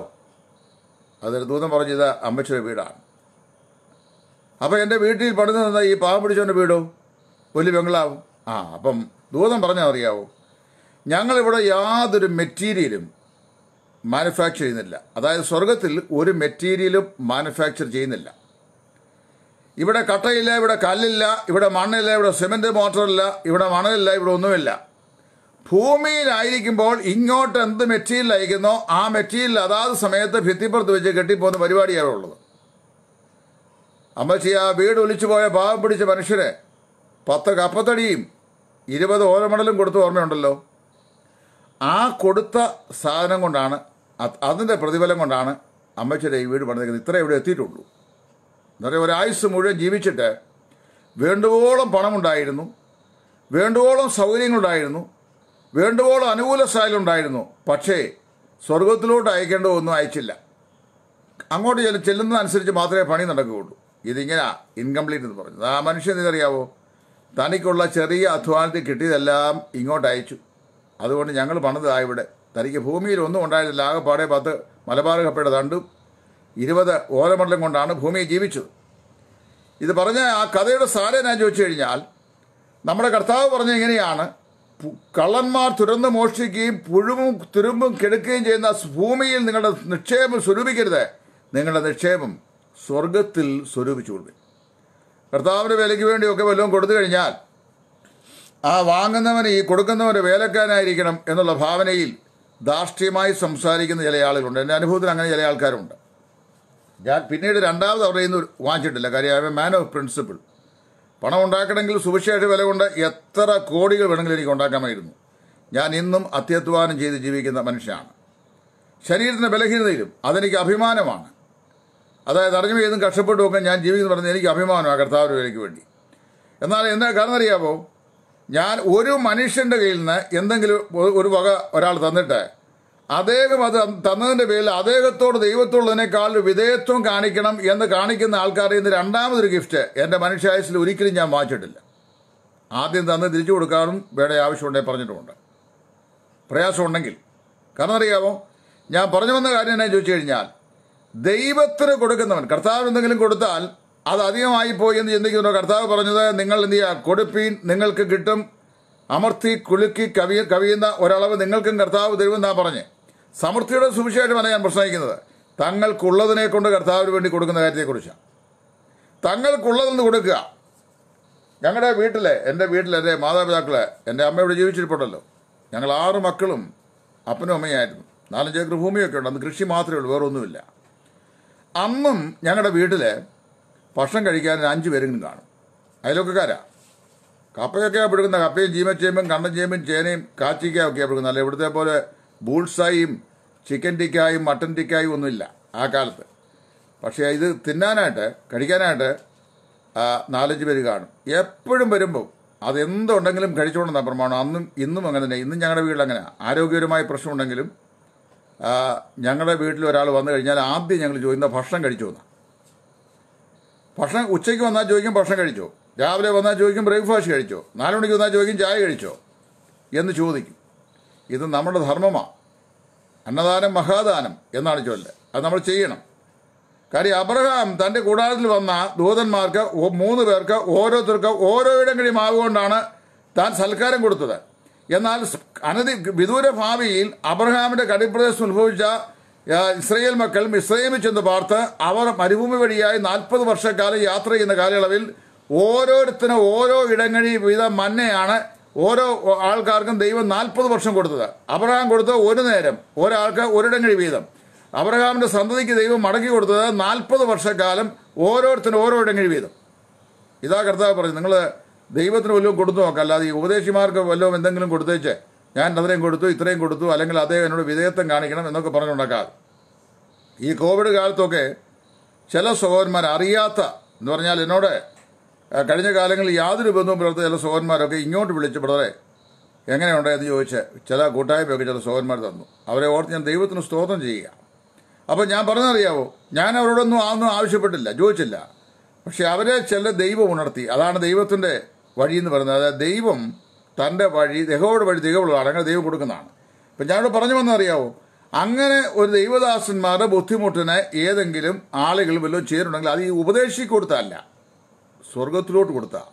അതൊരു ദൂതം പറഞ്ഞു ഇത് അമ്മച്ചിയുടെ വീടാണ് അപ്പം എൻ്റെ വീട്ടിൽ പണിതു നിന്ന ഈ പാവം പിടിച്ചവൻ്റെ വീടോ വലിയ ബംഗ്ലാവും ആ അപ്പം ദൂതം പറഞ്ഞാൽ അറിയാവോ ഞങ്ങളിവിടെ യാതൊരു മെറ്റീരിയലും മാനുഫാക്ചർ ചെയ്യുന്നില്ല അതായത് സ്വർഗത്തിൽ ഒരു മെറ്റീരിയലും മാനുഫാക്ചർ ചെയ്യുന്നില്ല ഇവിടെ കട്ടയില്ല ഇവിടെ കല്ലില്ല ഇവിടെ മണ്ണില്ല ഇവിടെ സിമെന്റ് മോട്ടറില്ല ഇവിടെ മണലില്ല ഇവിടെ ഒന്നുമില്ല ഭൂമിയിലായിരിക്കുമ്പോൾ ഇങ്ങോട്ട് എന്ത് മെറ്റീരിയൽ അയക്കുന്നോ ആ മെറ്റീരിയൽ അതാത് സമയത്ത് ഭിത്തിപ്പുറത്ത് വെച്ച് കെട്ടിപ്പോകുന്ന പരിപാടിയാണ് ഉള്ളത് അമ്മച്ചി ആ വീട് ഒലിച്ചു പോയ പാവം പിടിച്ച മനുഷ്യരെ പത്ത് കപ്പത്തടിയും ഇരുപത് ഓരോ മണലും ഓർമ്മയുണ്ടല്ലോ ആ കൊടുത്ത സാധനം കൊണ്ടാണ് അതിൻ്റെ പ്രതിഫലം കൊണ്ടാണ് അമ്മച്ചിയുടെ ഈ വീട് പണിതേക്കുന്നത് ഇത്ര ഇവിടെ എത്തിയിട്ടുള്ളൂ എന്ന് പറയുക ഒരായുസ് മുഴുവൻ ജീവിച്ചിട്ട് വേണ്ടുവോളം പണമുണ്ടായിരുന്നു വേണ്ടുവോളം സൗകര്യങ്ങളുണ്ടായിരുന്നു വേണ്ടുവോളം അനുകൂല ഉണ്ടായിരുന്നു പക്ഷേ സ്വർഗത്തിലോട്ട് അയക്കേണ്ട ഒന്നും അയച്ചില്ല അങ്ങോട്ട് ചെല്ലും ചെല്ലുന്നതനുസരിച്ച് മാത്രമേ പണി നടക്കുകയുള്ളൂ ഇതിങ്ങനെ ഇൻകംപ്ലീറ്റ് എന്ന് പറഞ്ഞു ആ മനുഷ്യൻ ഇതറിയാവോ തനിക്കുള്ള ചെറിയ അധ്വാനത്തിൽ കിട്ടിയതെല്ലാം ഇങ്ങോട്ട് അയച്ചു അതുകൊണ്ട് ഞങ്ങൾ പണിതാ ഇവിടെ തനിക്ക് ഭൂമിയിൽ ഒന്നും ഉണ്ടായിരുന്നില്ല ആകെപ്പാടെ പത്ത് മലബാർ കപ്പയുടെ തണ്ടും ഇരുപത് ഓലമണ്ഡലം കൊണ്ടാണ് ഭൂമിയെ ജീവിച്ചത് ഇത് പറഞ്ഞ ആ കഥയുടെ സാരം ഞാൻ ചോദിച്ചു കഴിഞ്ഞാൽ നമ്മുടെ കർത്താവ് പറഞ്ഞ എങ്ങനെയാണ് കള്ളന്മാർ തുരന്ന് മോഷ്ടിക്കുകയും പുഴുവും തുരുമ്പും കെടുക്കുകയും ചെയ്യുന്ന ഭൂമിയിൽ നിങ്ങളുടെ നിക്ഷേപം സ്വരൂപിക്കരുത് നിങ്ങളുടെ നിക്ഷേപം സ്വർഗത്തിൽ സ്വരൂപിച്ചു കൊടുക്കും കർത്താവിൻ്റെ വിലയ്ക്ക് വേണ്ടിയൊക്കെ വല്ലതും കൊടുത്തു കഴിഞ്ഞാൽ ആ വാങ്ങുന്നവന് ഈ കൊടുക്കുന്നവൻ്റെ വേലക്കാരനായിരിക്കണം എന്നുള്ള ഭാവനയിൽ ധാർഷ്ട്യമായി സംസാരിക്കുന്ന ചില ആളുകളുണ്ട് എൻ്റെ അനുഭവത്തിൽ അങ്ങനെ ചില ആൾക്കാരുണ്ട് ഞാൻ പിന്നീട് രണ്ടാമത് അവരുടെ ഇന്ന് വാങ്ങിച്ചിട്ടില്ല കാര്യം ഐ മാൻ ഓഫ് പ്രിൻസിപ്പിൾ പണം ഉണ്ടാക്കണമെങ്കിൽ സുവിശേഷ വില കൊണ്ട് എത്ര കോടികൾ വേണമെങ്കിലും എനിക്ക് ഉണ്ടാക്കാമായിരുന്നു ഞാൻ ഇന്നും അത്യധ്വാനം ചെയ്ത് ജീവിക്കുന്ന മനുഷ്യനാണ് ശരീരത്തിൻ്റെ ബലഹീനതയിലും അതെനിക്ക് അഭിമാനമാണ് അതായത് അറിഞ്ഞു ചെയ്തും കഷ്ടപ്പെട്ടുമൊക്കെ ഞാൻ ജീവിക്കുന്നു പറഞ്ഞത് എനിക്ക് അഭിമാനമാണ് കർത്താവിന് എനിക്ക് വേണ്ടി എന്നാൽ എന്താ കാരണം അറിയാമോ ഞാൻ ഒരു മനുഷ്യന്റെ കയ്യിൽ നിന്ന് എന്തെങ്കിലും ഒരു വക ഒരാൾ തന്നിട്ട് അദ്ദേഹം അത് തന്നതിന്റെ പേരിൽ അദ്ദേഹത്തോട് ദൈവത്തോടുള്ളതിനേക്കാൾ വിധേയത്വം കാണിക്കണം എന്ന് കാണിക്കുന്ന ആൾക്കാരെ ഇന്ന് രണ്ടാമതൊരു ഗിഫ്റ്റ് എൻ്റെ മനുഷ്യായുസിൽ ഒരിക്കലും ഞാൻ വാങ്ങിച്ചിട്ടില്ല ആദ്യം തന്ന് തിരിച്ചു കൊടുക്കാനും വേറെ ആവശ്യമുണ്ടെങ്കിൽ പറഞ്ഞിട്ടുമുണ്ട് പ്രയാസമുണ്ടെങ്കിൽ കാരണം അറിയാമോ ഞാൻ പറഞ്ഞു വന്ന കാര്യം എന്നാ ചോദിച്ചു കഴിഞ്ഞാൽ ദൈവത്തിന് കൊടുക്കുന്നവൻ കർത്താവ് എന്തെങ്കിലും കൊടുത്താൽ അത് അധികമായി പോയി എന്ന് ചിന്തിക്കുന്നു കർത്താവ് പറഞ്ഞത് നിങ്ങൾ എന്ത് ചെയ്യുക കൊടുപ്പീൻ നിങ്ങൾക്ക് കിട്ടും അമർത്തി കുലുക്കി കവിയ കവിയുന്ന ഒരളവ് നിങ്ങൾക്കും കർത്താവ് തരുമെന്നാ പറഞ്ഞ് സമൃദ്ധിയുടെ സുവിശേഷമാണ് ഞാൻ പ്രശ്നിക്കുന്നത് തങ്ങൾക്കുള്ളതിനെ കൊണ്ട് കർത്താവിന് വേണ്ടി കൊടുക്കുന്ന കാര്യത്തെക്കുറിച്ചാണ് തങ്ങൾക്കുള്ളതെന്ന് കൊടുക്കുക ഞങ്ങളുടെ വീട്ടിൽ എൻ്റെ വീട്ടിൽ എൻ്റെ മാതാപിതാക്കൾ എൻ്റെ അമ്മ ഇവിടെ ജീവിച്ചിട്ടുണ്ടല്ലോ ഞങ്ങൾ ആറ് മക്കളും അപ്പനും അമ്മയായിരുന്നു നാലഞ്ച് ഏക്കർ ഭൂമിയൊക്കെ ഉണ്ട് അന്ന് കൃഷി മാത്രമേ ഉള്ളൂ വേറൊന്നുമില്ല അന്നും ഞങ്ങളുടെ വീട്ടിൽ ഭക്ഷണം കഴിക്കാൻ അഞ്ചു പേരെങ്കിലും കാണും അയലോക്കാരാ കപ്പയൊക്കെ പിടുക്കുന്ന കപ്പയും ചേമ്പും കണ്ണൻ ചേമ്പും ചേനയും കാച്ചിക്കയും ഒക്കെയാണ് പിടുക്കുന്നത് അല്ല ഇവിടുത്തെ പോലെ ബൂൾസായും ചിക്കൻ ടിക്കായും മട്ടൻ ടിക്കായും ഒന്നുമില്ല ആ കാലത്ത് പക്ഷേ ഇത് തിന്നാനായിട്ട് കഴിക്കാനായിട്ട് നാലഞ്ച് പേര് കാണും എപ്പോഴും വരുമ്പോൾ അതെന്തുണ്ടെങ്കിലും കഴിച്ചുകൊണ്ടെന്ന പ്രമാണം അന്നും ഇന്നും അങ്ങനെ തന്നെ ഇന്നും ഞങ്ങളുടെ വീട്ടിൽ അങ്ങനെ ആരോഗ്യപരമായ പ്രശ്നമുണ്ടെങ്കിലും ഞങ്ങളുടെ വീട്ടിൽ ഒരാൾ വന്നു കഴിഞ്ഞാൽ ആദ്യം ഞങ്ങൾ ചോദിക്കുന്ന ഭക്ഷണം കഴിച്ചു എന്നാണ് ഭക്ഷണം ഉച്ചയ്ക്ക് വന്നാൽ ചോദിക്കും ഭക്ഷണം കഴിച്ചോ രാവിലെ വന്നാൽ ചോദിക്കും ബ്രേക്ക്ഫാസ്റ്റ് കഴിച്ചോ നാല് മണിക്ക് വന്നാൽ ചോദിക്കും ചായ കഴിച്ചോ എന്ന് ചോദിക്കും ഇത് നമ്മുടെ ധർമ്മമാണ് അന്നദാനം മഹാദാനം എന്നാണ് ചൊല്ല് അത് നമ്മൾ ചെയ്യണം കാര്യം അബ്രഹാം തൻ്റെ കൂടാരത്തിൽ വന്ന ദൂതന്മാർക്ക് മൂന്ന് പേർക്ക് ഓരോരുത്തർക്ക് ഓരോ ഇടങ്ങളിൽ ആവുകൊണ്ടാണ് താൻ സൽക്കാരം കൊടുത്തത് എന്നാൽ അനധി വിദൂര ഭാവിയിൽ അബ്രഹാമിന്റെ കടിപ്രദേശം ഉത്ഭവിച്ച ഇസ്രയേൽ മക്കൾ ഇസ്രയേമിൽ ചെന്ന് പാർത്ത് അവർ മരുഭൂമി വഴിയായി നാൽപ്പത് വർഷക്കാലം യാത്ര ചെയ്യുന്ന കാലയളവിൽ ഓരോരുത്തരും ഓരോ ഇടങ്ങഴി വിധ മന്നയാണ് ഓരോ ആൾക്കാർക്കും ദൈവം നാൽപ്പത് വർഷം കൊടുത്തത് അബ്രഹാം കൊടുത്ത ഒരു നേരം ഒരാൾക്ക് ഒരിടങ്ങഴി വീതം അബ്രഹാമിന്റെ സന്തതിക്ക് ദൈവം മടക്കി കൊടുത്തത് നാൽപ്പത് വർഷക്കാലം ഓരോരുത്തരും ഓരോ ഇടങ്ങഴി വീതം ഇതാ കർത്താവ് പറഞ്ഞു നിങ്ങൾ ദൈവത്തിന് വല്ലതും കൊടുത്തു നോക്കാം അല്ലാതെ ഈ ഉപദേശിമാർക്ക് വല്ലതും എന്തെങ്കിലും കൊടുത്തേച്ചേ ഞാൻ അതിനെയും കൊടുത്തു ഇത്രയും കൊടുത്തു അല്ലെങ്കിൽ അദ്ദേഹം എന്നോട് വിധേയത്വം കാണിക്കണം എന്നൊക്കെ പറഞ്ഞുണ്ടാക്കാതെ ഈ കോവിഡ് കാലത്തൊക്കെ ചില സഹോദരന്മാർ അറിയാത്ത എന്ന് പറഞ്ഞാൽ എന്നോട് കഴിഞ്ഞ കാലങ്ങളിൽ യാതൊരു ബന്ധവും പുലർത്ത ചില സഹോദരന്മാരൊക്കെ ഇങ്ങോട്ട് വിളിച്ച് ബ്രദറെ എങ്ങനെയുണ്ട് എന്ന് ചോദിച്ച് ചില കൂട്ടായ്മയൊക്കെ ചില സഹോദരന്മാർ തന്നു അവരെ ഓർത്ത് ഞാൻ ദൈവത്തിന് സ്തോത്രം ചെയ്യുക അപ്പോൾ ഞാൻ പറഞ്ഞറിയാവോ ഞാൻ അവരോടൊന്നും ഒന്നും ആവശ്യപ്പെട്ടില്ല ചോദിച്ചില്ല പക്ഷെ അവരെ ചില ദൈവം ഉണർത്തി അതാണ് ദൈവത്തിൻ്റെ വഴി എന്ന് പറയുന്നത് അതായത് ദൈവം തൻ്റെ വഴി ദേഹോട് വഴി ദൈവമുള്ളതാണ് അങ്ങനെ ദൈവം കൊടുക്കുന്നതാണ് ഇപ്പം ഞാനിവിടെ പറഞ്ഞു വന്നറിയാവോ അങ്ങനെ ഒരു ദൈവദാസന്മാരുടെ ബുദ്ധിമുട്ടിനെ ഏതെങ്കിലും ആളുകൾ വല്ലതും ചേരുന്നുണ്ടെങ്കിൽ അത് ഈ ഉപദേശി കൊടുത്തല്ല സ്വർഗത്തിലോട്ട് കൊടുത്താൽ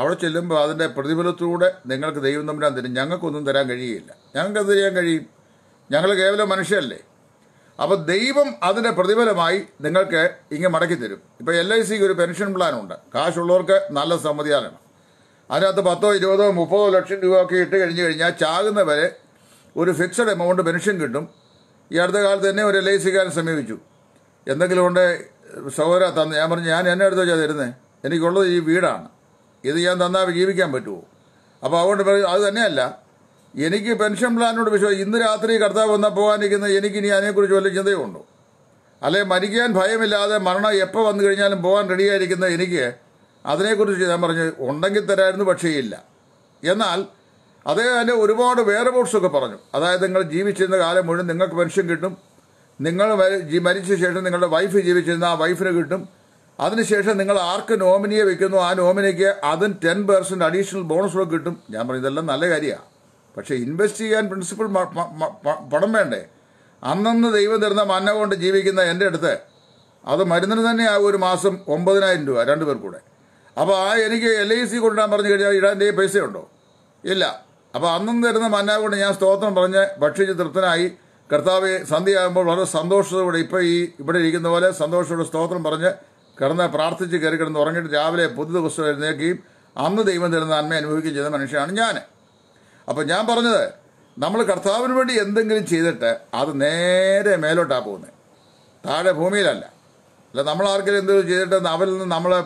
അവിടെ ചെല്ലുമ്പോൾ അതിൻ്റെ പ്രതിഫലത്തിലൂടെ നിങ്ങൾക്ക് ദൈവം തമ്പുരാൻ തരും ഞങ്ങൾക്കൊന്നും തരാൻ കഴിയുകയില്ല എന്ത് ചെയ്യാൻ കഴിയും ഞങ്ങൾ കേവലം മനുഷ്യരല്ലേ അപ്പോൾ ദൈവം അതിൻ്റെ പ്രതിഫലമായി നിങ്ങൾക്ക് ഇങ്ങനെ മടക്കി തരും ഇപ്പോൾ എൽ ഐ സിക്ക് ഒരു പെൻഷൻ പ്ലാനുണ്ട് കാശുള്ളവർക്ക് നല്ല സമ്മതിദാനമാണ് അതിനകത്ത് പത്തോ ഇരുപതോ മുപ്പതോ ലക്ഷം ഒക്കെ ഇട്ട് കഴിഞ്ഞ് കഴിഞ്ഞാൽ ചാകുന്നവരെ ഒരു ഫിക്സഡ് എമൗണ്ട് പെൻഷൻ കിട്ടും ഈ അടുത്ത കാലത്ത് തന്നെ ഒരു എൽ ഐ സിക്കാരൻ സമീപിച്ചു എന്തെങ്കിലും കൊണ്ട് സഹോദര തന്ന ഞാൻ പറഞ്ഞു ഞാൻ എന്നെ അടുത്ത് വെച്ചാൽ തരുന്നത് എനിക്കുള്ളത് ഈ വീടാണ് ഇത് ഞാൻ തന്നാൽ ജീവിക്കാൻ പറ്റുമോ അപ്പോൾ അതുകൊണ്ട് അത് തന്നെയല്ല എനിക്ക് പെൻഷൻ പ്ലാനോട് വിശ്വാസം ഇന്ന് രാത്രി കർത്താവ് വന്നാൽ പോകാനിരിക്കുന്ന എനിക്ക് ഇനി അതിനെക്കുറിച്ച് വല്ല ചിന്തയുണ്ടോ അല്ലെ മരിക്കാൻ ഭയമില്ലാതെ മരണം എപ്പോൾ വന്നു കഴിഞ്ഞാലും പോകാൻ റെഡിയായിരിക്കുന്ന എനിക്ക് അതിനെക്കുറിച്ച് ഞാൻ പറഞ്ഞു ഉണ്ടെങ്കിൽ തരായിരുന്നു പക്ഷേ ഇല്ല എന്നാൽ അദ്ദേഹം അതിൻ്റെ ഒരുപാട് വേറെ ബോട്ട്സൊക്കെ പറഞ്ഞു അതായത് നിങ്ങൾ ജീവിച്ചിരുന്ന കാലം മുഴുവൻ നിങ്ങൾക്ക് പെൻഷൻ കിട്ടും നിങ്ങൾ മരിച്ച ശേഷം നിങ്ങളുടെ വൈഫ് ജീവിച്ചിരുന്ന ആ വൈഫിന് കിട്ടും അതിനുശേഷം നിങ്ങൾ ആർക്ക് നോമിനിയെ വെക്കുന്നു ആ നോമിനിക്ക് അതും ടെൻ പെർസെൻറ്റ് അഡീഷണൽ ബോണസുകൾ കിട്ടും ഞാൻ പറഞ്ഞു ഇതെല്ലാം നല്ല കാര്യമാണ് പക്ഷേ ഇൻവെസ്റ്റ് ചെയ്യാൻ പ്രിൻസിപ്പൽ പണം വേണ്ടേ അന്നന്ന് ദൈവം തരുന്ന മന്ന കൊണ്ട് ജീവിക്കുന്ന എൻ്റെ അടുത്ത് അത് മരുന്നിന് തന്നെ ആ ഒരു മാസം ഒമ്പതിനായിരം രൂപ രണ്ടുപേർ കൂടെ അപ്പോൾ ആ എനിക്ക് എൽ ഐ സി കൊണ്ടുവരാൻ പറഞ്ഞു കഴിഞ്ഞാൽ ഇടാൻ പൈസ ഉണ്ടോ ഇല്ല അപ്പോൾ അന്നും തരുന്ന മന്നാവ് കൊണ്ട് ഞാൻ സ്തോത്രം പറഞ്ഞ് ഭക്ഷിച്ച് തൃപ്തനായി കർത്താവ് സന്ധ്യയാകുമ്പോൾ വളരെ സന്തോഷത്തോടെ ഇപ്പോൾ ഈ ഇവിടെ ഇരിക്കുന്ന പോലെ സന്തോഷത്തോടെ സ്തോത്രം പറഞ്ഞ് കിടന്ന് പ്രാർത്ഥിച്ച് കയറി കിടന്ന് ഉറങ്ങിയിട്ട് രാവിലെ പുതു ദിവസം എഴുന്നേക്കുകയും അന്ന് ദൈവം തരുന്ന നന്മ അനുഭവിക്കുകയും ചെയ്ത മനുഷ്യനാണ് ഞാൻ അപ്പോൾ ഞാൻ പറഞ്ഞത് നമ്മൾ കർത്താവിന് വേണ്ടി എന്തെങ്കിലും ചെയ്തിട്ട് അത് നേരെ മേലോട്ടാണ് പോകുന്നത് താഴെ ഭൂമിയിലല്ല അല്ല നമ്മൾ ആർക്കും എന്തെങ്കിലും ചെയ്തിട്ട് അവരിൽ നിന്ന് നമ്മളെ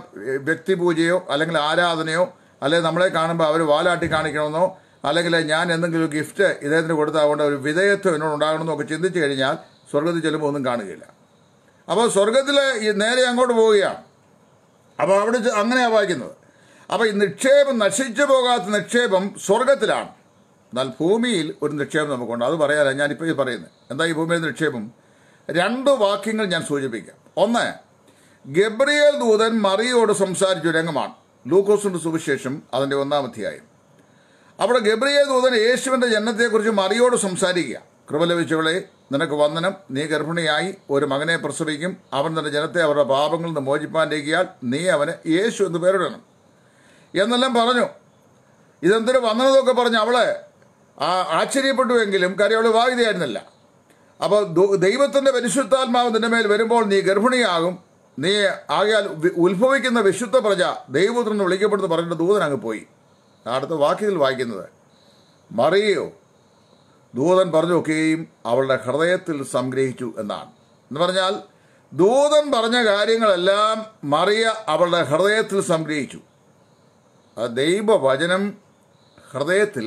വ്യക്തി പൂജയോ അല്ലെങ്കിൽ ആരാധനയോ അല്ലെങ്കിൽ നമ്മളെ കാണുമ്പോൾ അവർ വാലാട്ടി കാണിക്കണമെന്നോ അല്ലെങ്കിൽ ഞാൻ എന്തെങ്കിലും ഒരു ഗിഫ്റ്റ് ഇദ്ദേഹത്തിന് കൊടുത്തതുകൊണ്ട് ഒരു വിധേയത്വം എന്നോട് ഉണ്ടാകണമെന്നോ ഒക്കെ ചിന്തിച്ചു കഴിഞ്ഞാൽ സ്വർഗത്തിൽ ചെല്ലുമ്പോൾ ഒന്നും കാണുകയില്ല അപ്പോൾ സ്വർഗത്തിൽ നേരെ അങ്ങോട്ട് പോവുകയാണ് അപ്പോൾ അവിടെ അങ്ങനെയാണ് വായിക്കുന്നത് അപ്പോൾ ഈ നിക്ഷേപം നശിച്ചു പോകാത്ത നിക്ഷേപം സ്വർഗത്തിലാണ് എന്നാൽ ഭൂമിയിൽ ഒരു നിക്ഷേപം നമുക്കുണ്ട് അത് പറയാനാണ് ഞാനിപ്പോൾ ഈ പറയുന്നത് എന്താ ഈ ഭൂമിയിൽ നിക്ഷേപം രണ്ട് വാക്യങ്ങൾ ഞാൻ സൂചിപ്പിക്കാം ഒന്ന് ഗബ്രിയേൽ ദൂതൻ മറിയോട് സംസാരിച്ചു രംഗമാണ് ലൂക്കോസിന്റെ സുവിശേഷം അതിന്റെ ഒന്നാം അധ്യായം അവിടെ ഗബ്രിയേൽ ദൂതൻ യേശുവിന്റെ ജനനത്തെക്കുറിച്ച് മറിയോട് സംസാരിക്കുക കൃപ ലഭിച്ചവളെ നിനക്ക് വന്ദനം നീ ഗർഭിണിയായി ഒരു മകനെ പ്രസവിക്കും അവൻ തന്റെ ജനത്തെ അവരുടെ പാപങ്ങളിൽ നിന്ന് മോചിപ്പാനിരിക്കിയാൽ നീ അവന് യേശു എന്ന് പേരിടണം എന്നെല്ലാം പറഞ്ഞു ഇതെന്തൊരു വന്ദനതൊക്കെ പറഞ്ഞ് അവളെ ആശ്ചര്യപ്പെട്ടുവെങ്കിലും കാര്യം അവള് വാഹിതയായിരുന്നില്ല അപ്പോൾ ദൈവത്തിൻ്റെ പരിശുദ്ധാത്മാവ് നിന്റെ മേൽ വരുമ്പോൾ നീ ഗർഭിണിയാകും നീ ആകയാൽ ഉത്ഭവിക്കുന്ന വിശുദ്ധ പ്രജ ദൈവപുത്രൻ വിളിക്കപ്പെടുന്നു പറഞ്ഞ ദൂതൻ അങ്ങ് പോയി അടുത്ത വാക്യത്തിൽ വായിക്കുന്നത് മറിയോ ദൂതൻ പറഞ്ഞൊക്കെയും അവളുടെ ഹൃദയത്തിൽ സംഗ്രഹിച്ചു എന്നാണ് എന്ന് പറഞ്ഞാൽ ദൂതൻ പറഞ്ഞ കാര്യങ്ങളെല്ലാം മറിയ അവളുടെ ഹൃദയത്തിൽ സംഗ്രഹിച്ചു ദൈവവചനം ഹൃദയത്തിൽ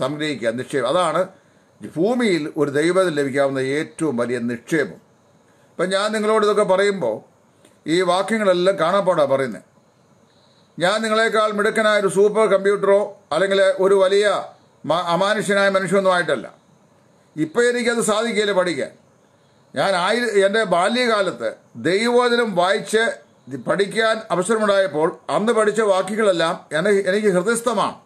സംഗ്രഹിക്കുക നിശ്ചയം അതാണ് ഭൂമിയിൽ ഒരു ദൈവത്തിൽ ലഭിക്കാവുന്ന ഏറ്റവും വലിയ നിക്ഷേപം ഇപ്പം ഞാൻ നിങ്ങളോട് ഇതൊക്കെ പറയുമ്പോൾ ഈ വാക്യങ്ങളെല്ലാം കാണാപ്പാടാ പറയുന്നത് ഞാൻ നിങ്ങളെക്കാൾ മിടുക്കനായ ഒരു സൂപ്പർ കമ്പ്യൂട്ടറോ അല്ലെങ്കിൽ ഒരു വലിയ അമാനുഷ്യനായ മനുഷ്യനൊന്നുമായിട്ടല്ല ഇപ്പോൾ എനിക്കത് സാധിക്കില്ല പഠിക്കാൻ ഞാൻ ആയി എൻ്റെ ബാല്യകാലത്ത് ദൈവവചനം വായിച്ച് പഠിക്കാൻ അവസരമുണ്ടായപ്പോൾ അന്ന് പഠിച്ച വാക്യങ്ങളെല്ലാം എന്നെ എനിക്ക് ഹൃദയസ്ഥമാണ്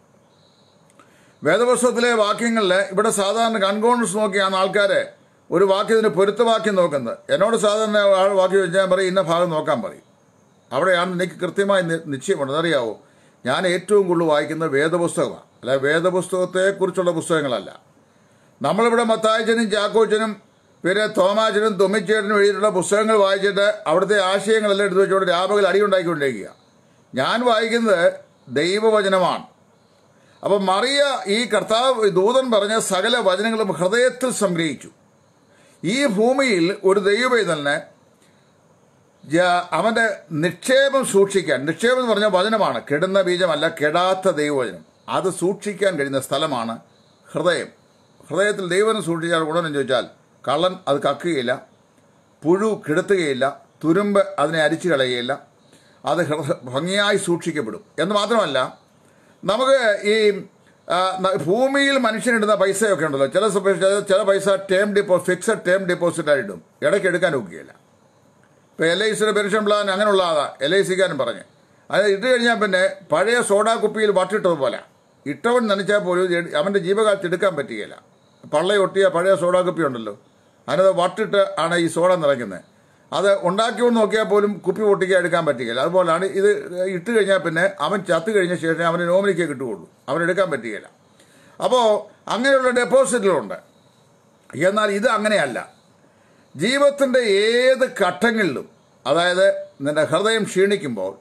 വേദപുസ്തകത്തിലെ വാക്യങ്ങളിൽ ഇവിടെ സാധാരണ കൺകോണൻസ് നോക്കിയാണ് ആൾക്കാരെ ഒരു വാക്യത്തിന് പൊരുത്തവാക്യം നോക്കുന്നത് എന്നോട് സാധാരണ ആൾ വാക്യം ചോദിച്ചാൽ പറയും ഇന്ന ഭാഗം നോക്കാൻ പറയും അവിടെയാണ് എനിക്ക് കൃത്യമായി നിശ്ചയമുണ്ട് അതറിയാവോ ഞാൻ ഏറ്റവും കൂടുതൽ വായിക്കുന്ന വേദപുസ്തകമാണ് അല്ല വേദപുസ്തകത്തെക്കുറിച്ചുള്ള പുസ്തകങ്ങളല്ല നമ്മളിവിടെ മത്തായച്ചനും ചാക്കോച്ചനും പിന്നെ തോമാച്ചനും തുമ്മിച്ചേട്ടനും എഴുതിയിട്ടുള്ള പുസ്തകങ്ങൾ വായിച്ചിട്ട് അവിടുത്തെ ആശയങ്ങളെല്ലാം എടുത്തു വെച്ചുകൊണ്ട് രാപകൽ അടിയുണ്ടാക്കിക്കൊണ്ടിരിക്കുക ഞാൻ വായിക്കുന്നത് ദൈവവചനമാണ് അപ്പം മറിയ ഈ കർത്താവ് ദൂതൻ പറഞ്ഞ സകല വചനങ്ങളും ഹൃദയത്തിൽ സംഗ്രഹിച്ചു ഈ ഭൂമിയിൽ ഒരു ദൈവവേദനെ അവൻ്റെ നിക്ഷേപം സൂക്ഷിക്കാൻ നിക്ഷേപം എന്ന് പറഞ്ഞ വചനമാണ് കെടുന്ന ബീജമല്ല കെടാത്ത ദൈവവചനം അത് സൂക്ഷിക്കാൻ കഴിയുന്ന സ്ഥലമാണ് ഹൃദയം ഹൃദയത്തിൽ ദൈവനം സൂക്ഷിച്ചാൽ ഉടനെ ചോദിച്ചാൽ കള്ളൻ അത് കക്കുകയില്ല പുഴു കിടത്തുകയില്ല തുരുമ്പ് അതിനെ അരിച്ചു കളയുകയില്ല അത് ഭംഗിയായി സൂക്ഷിക്കപ്പെടും എന്ന് മാത്രമല്ല നമുക്ക് ഈ ഭൂമിയിൽ മനുഷ്യനിടുന്ന പൈസയൊക്കെ ഉണ്ടല്ലോ ചില ചില പൈസ term deposit fixed term deposit ആയിട്ടും ഇടയ്ക്ക് എടുക്കാൻ ഒക്കുകയില്ല ഇപ്പോൾ എൽ ഐ സിയുടെ പെൻഷൻ പ്ലാൻ അങ്ങനെയുള്ളതാ എൽ ഐ സിക്കാരൻ പറഞ്ഞ് അത് ഇട്ട് കഴിഞ്ഞാൽ പിന്നെ പഴയ സോഡാ കുപ്പിയിൽ വട്ടിട്ടതുപോലെ ഇട്ടവൻ നനച്ചാൽ പോലും അവൻ്റെ ജീവകാലത്ത് എടുക്കാൻ പറ്റുകയില്ല പള്ളയൊട്ടിയ പഴയ സോഡാ കുപ്പി ഉണ്ടല്ലോ അതിനത് വട്ടിട്ട് ആണ് ഈ സോഡ നിറയ്ക്കുന്നത് അത് ഉണ്ടാക്കിയോന്ന് നോക്കിയാൽ പോലും കുപ്പി പൊട്ടിക്കുക എടുക്കാൻ പറ്റുകയില്ല അതുപോലെയാണ് ഇത് ഇട്ട് കഴിഞ്ഞാൽ പിന്നെ അവൻ ചത്തു കഴിഞ്ഞ ശേഷം അവന് നോമിനിക്കേ കിട്ടുകയുള്ളൂ അവനെടുക്കാൻ പറ്റുകയില്ല അപ്പോൾ അങ്ങനെയുള്ള ഡെപ്പോസിറ്റിലുണ്ട് എന്നാൽ ഇത് അങ്ങനെയല്ല ജീവിതത്തിൻ്റെ ഏത് ഘട്ടങ്ങളിലും അതായത് നിന്റെ ഹൃദയം ക്ഷീണിക്കുമ്പോൾ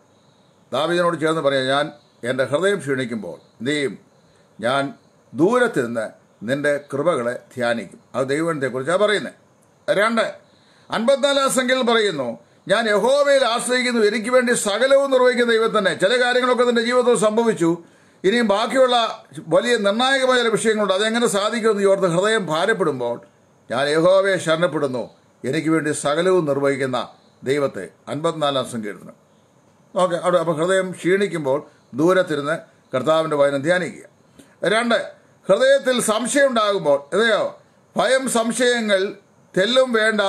ദാവിദിനോട് ചേർന്ന് പറയാം ഞാൻ എൻ്റെ ഹൃദയം ക്ഷീണിക്കുമ്പോൾ നീയും ഞാൻ ദൂരത്തിരുന്ന് നിന്റെ കൃപകളെ ധ്യാനിക്കും അത് ദൈവത്തെക്കുറിച്ചാണ് പറയുന്നത് രണ്ട് അൻപത്തിനാലാം സംഖ്യയിൽ പറയുന്നു ഞാൻ യഹോവയിൽ ആശ്രയിക്കുന്നു എനിക്ക് വേണ്ടി സകലവും നിർവഹിക്കുന്ന ദൈവം തന്നെ ചില കാര്യങ്ങളൊക്കെ തന്റെ ജീവിതത്തിൽ സംഭവിച്ചു ഇനിയും ബാക്കിയുള്ള വലിയ നിർണായകമായ ചില വിഷയങ്ങളുണ്ട് അതെങ്ങനെ സാധിക്കുമെന്ന് ഓർത്ത് ഹൃദയം ഭാരപ്പെടുമ്പോൾ ഞാൻ യഹോവയെ ശരണപ്പെടുന്നു എനിക്ക് വേണ്ടി സകലവും നിർവഹിക്കുന്ന ദൈവത്തെ അൻപത്തിനാലാം സങ്കീർത്തനം ഓക്കെ അവിടെ അപ്പോൾ ഹൃദയം ക്ഷീണിക്കുമ്പോൾ ദൂരത്തിരുന്ന് കർത്താവിൻ്റെ വചനം ധ്യാനിക്കുക രണ്ട് ഹൃദയത്തിൽ സംശയം ഉണ്ടാകുമ്പോൾ അതെയോ ഭയം സംശയങ്ങൾ തെല്ലും വേണ്ട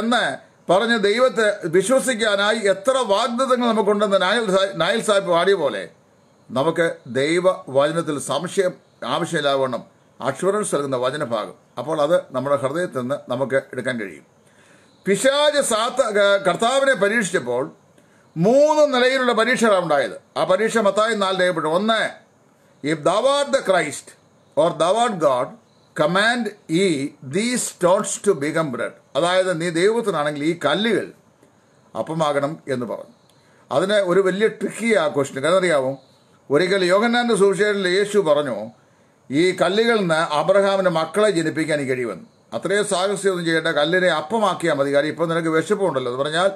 എന്ന് പറഞ്ഞ് ദൈവത്തെ വിശ്വസിക്കാനായി എത്ര വാഗ്ദത്തങ്ങൾ നമുക്കുണ്ടെന്ന് നായൽ നായൽ സാഹിബ് പാടിയ പോലെ നമുക്ക് ദൈവ വചനത്തിൽ സംശയം ആവശ്യമില്ലാവണം അഷുറൻസ് നൽകുന്ന വചനഭാഗം അപ്പോൾ അത് നമ്മുടെ ഹൃദയത്തിൽ നിന്ന് നമുക്ക് എടുക്കാൻ കഴിയും പിശാജ സാത്ത കർത്താവിനെ പരീക്ഷിച്ചപ്പോൾ മൂന്ന് നിലയിലുള്ള പരീക്ഷകളാണ് ഉണ്ടായത് ആ പരീക്ഷ മത്തായി നാല് രേഖപ്പെട്ടു ഒന്ന് if thou art the Christ or thou art God command ഈ these stones to become bread അതായത് നീ ദൈവത്തിനാണെങ്കിൽ ഈ കല്ലുകൾ അപ്പമാകണം എന്ന് പറഞ്ഞു അതിന് ഒരു വലിയ ട്രിക്കി ആ ക്വസ്റ്റ്യൻ കാരണം അറിയാവും ഒരിക്കൽ യോഗന്നാന്റെ സുവിശേഷത്തിൽ യേശു പറഞ്ഞു ഈ കല്ലുകളിൽ നിന്ന് അബ്രഹാമിൻ്റെ മക്കളെ ജനിപ്പിക്കാൻ കഴിയുമെന്ന് അത്രയും സാഹസ്യമൊന്നും ചെയ്യേണ്ട കല്ലിനെ അപ്പമാക്കിയാൽ മതി കാര്യം ഇപ്പം നിനക്ക് വിശപ്പുണ്ടല്ലോ എന്ന് പറഞ്ഞാൽ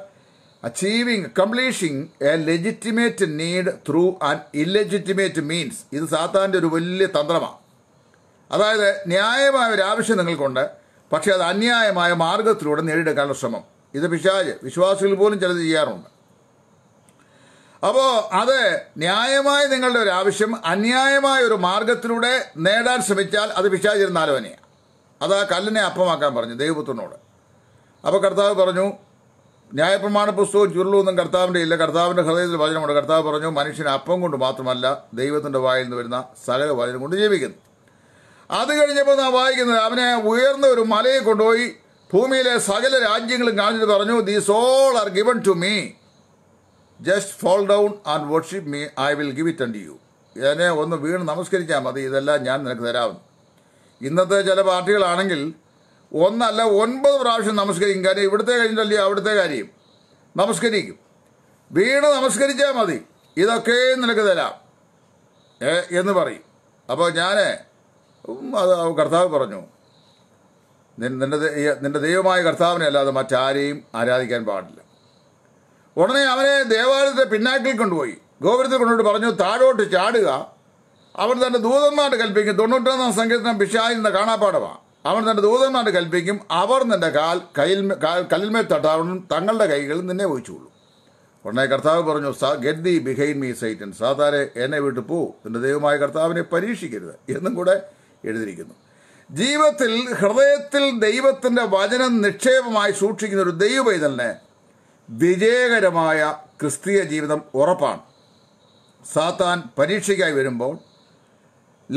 achieving completing a legitimate need through an illegitimate means ഇത് സാത്താൻ്റെ ഒരു വലിയ തന്ത്രമാണ് അതായത് ന്യായമായ ഒരു ആവശ്യം നിങ്ങൾക്കുണ്ട് പക്ഷേ അത് അന്യായമായ മാർഗത്തിലൂടെ നേടിയെടുക്കാനുള്ള ശ്രമം ഇത് പിശാജ് വിശ്വാസികൾ പോലും ചിലത് ചെയ്യാറുണ്ട് അപ്പോൾ അത് ന്യായമായ നിങ്ങളുടെ ഒരു ആവശ്യം അന്യായമായ ഒരു മാർഗത്തിലൂടെ നേടാൻ ശ്രമിച്ചാൽ അത് പിശാചിരുന്നാലോ തന്നെയാണ് അത് ആ കല്ലിനെ അപ്പമാക്കാൻ പറഞ്ഞു ദൈവപുത്രനോട് അപ്പോൾ കർത്താവ് പറഞ്ഞു ന്യായപ്രമാണ പുസ്തകവും ചുരുളൊന്നും കർത്താവിൻ്റെ ഇല്ല കർത്താവിൻ്റെ ഹൃദയത്തിൽ വചനമുണ്ട് കർത്താവ് പറഞ്ഞു മനുഷ്യനെ അപ്പം കൊണ്ട് മാത്രമല്ല ദൈവത്തിൻ്റെ വായിൽ നിന്ന് വരുന്ന സകല വചനം കൊണ്ട് ജീവിക്കുന്നു അത് കഴിഞ്ഞപ്പോൾ നാം വായിക്കുന്നത് അവനെ ഉയർന്ന ഒരു മലയെ കൊണ്ടുപോയി ഭൂമിയിലെ സകല രാജ്യങ്ങളും കാണിച്ചിട്ട് പറഞ്ഞു these all are given to me just fall down and worship me I will give it to you എന്നെ ഒന്ന് വീണ് നമസ്കരിച്ചാൽ മതി ഇതെല്ലാം ഞാൻ നിനക്ക് തരാം ഇന്നത്തെ ചില പാർട്ടികളാണെങ്കിൽ ഒന്നല്ല ഒൻപത് പ്രാവശ്യം നമസ്കരിക്കും കാര്യം ഇവിടുത്തെ കഴിഞ്ഞിട്ടല്ലേ അവിടുത്തെ കാര്യം നമസ്കരിക്കും വീണ് നമസ്കരിച്ചാൽ മതി ഇതൊക്കെയും നിനക്ക് തരാം എന്ന് പറയും അപ്പോൾ ഞാൻ അത് കർത്താവ് പറഞ്ഞു നിന്റെ നിന്റെ ദൈവമായ കർത്താവിനെ അല്ലാതെ മറ്റാരെയും ആരാധിക്കാൻ പാടില്ല ഉടനെ അവനെ ദേവാലയത്തെ പിന്നാക്കിൽ കൊണ്ടുപോയി ഗോപുരത്തിൽ കൊണ്ടുപോയി പറഞ്ഞു താഴോട്ട് ചാടുക അവൻ തൻ്റെ ദൂതന്മാരുടെ കൽപ്പിക്കും തൊണ്ണൂറ്റൊന്നാം സങ്കീർത്തനം പിഷായിൽ നിന്ന് കാണാപ്പാടമാണ് അവൻ തൻ്റെ ദൂതന്മാരുടെ കൽപ്പിക്കും അവർ നിന്റെ കാൽ കയ്യിൽ കല്ലിൽമേ തട്ടാവണം തങ്ങളുടെ കൈകളിൽ നിന്നെ വഹിച്ചുള്ളൂ ഉടനെ കർത്താവ് പറഞ്ഞു so get thee behind me Satan സാധാരെ എന്നെ വിട്ടു പോ നിന്റെ ദൈവമായ കർത്താവിനെ പരീക്ഷിക്കരുത് എന്നും കൂടെ എഴുതിയിരിക്കുന്നു ജീവിതത്തിൽ ഹൃദയത്തിൽ ദൈവത്തിൻ്റെ വചനം നിക്ഷേപമായി സൂക്ഷിക്കുന്ന ഒരു ദൈവ പൈതലിന് വിജയകരമായ ക്രിസ്തീയ ജീവിതം ഉറപ്പാണ് സാത്താൻ പരീക്ഷയ്ക്കായി വരുമ്പോൾ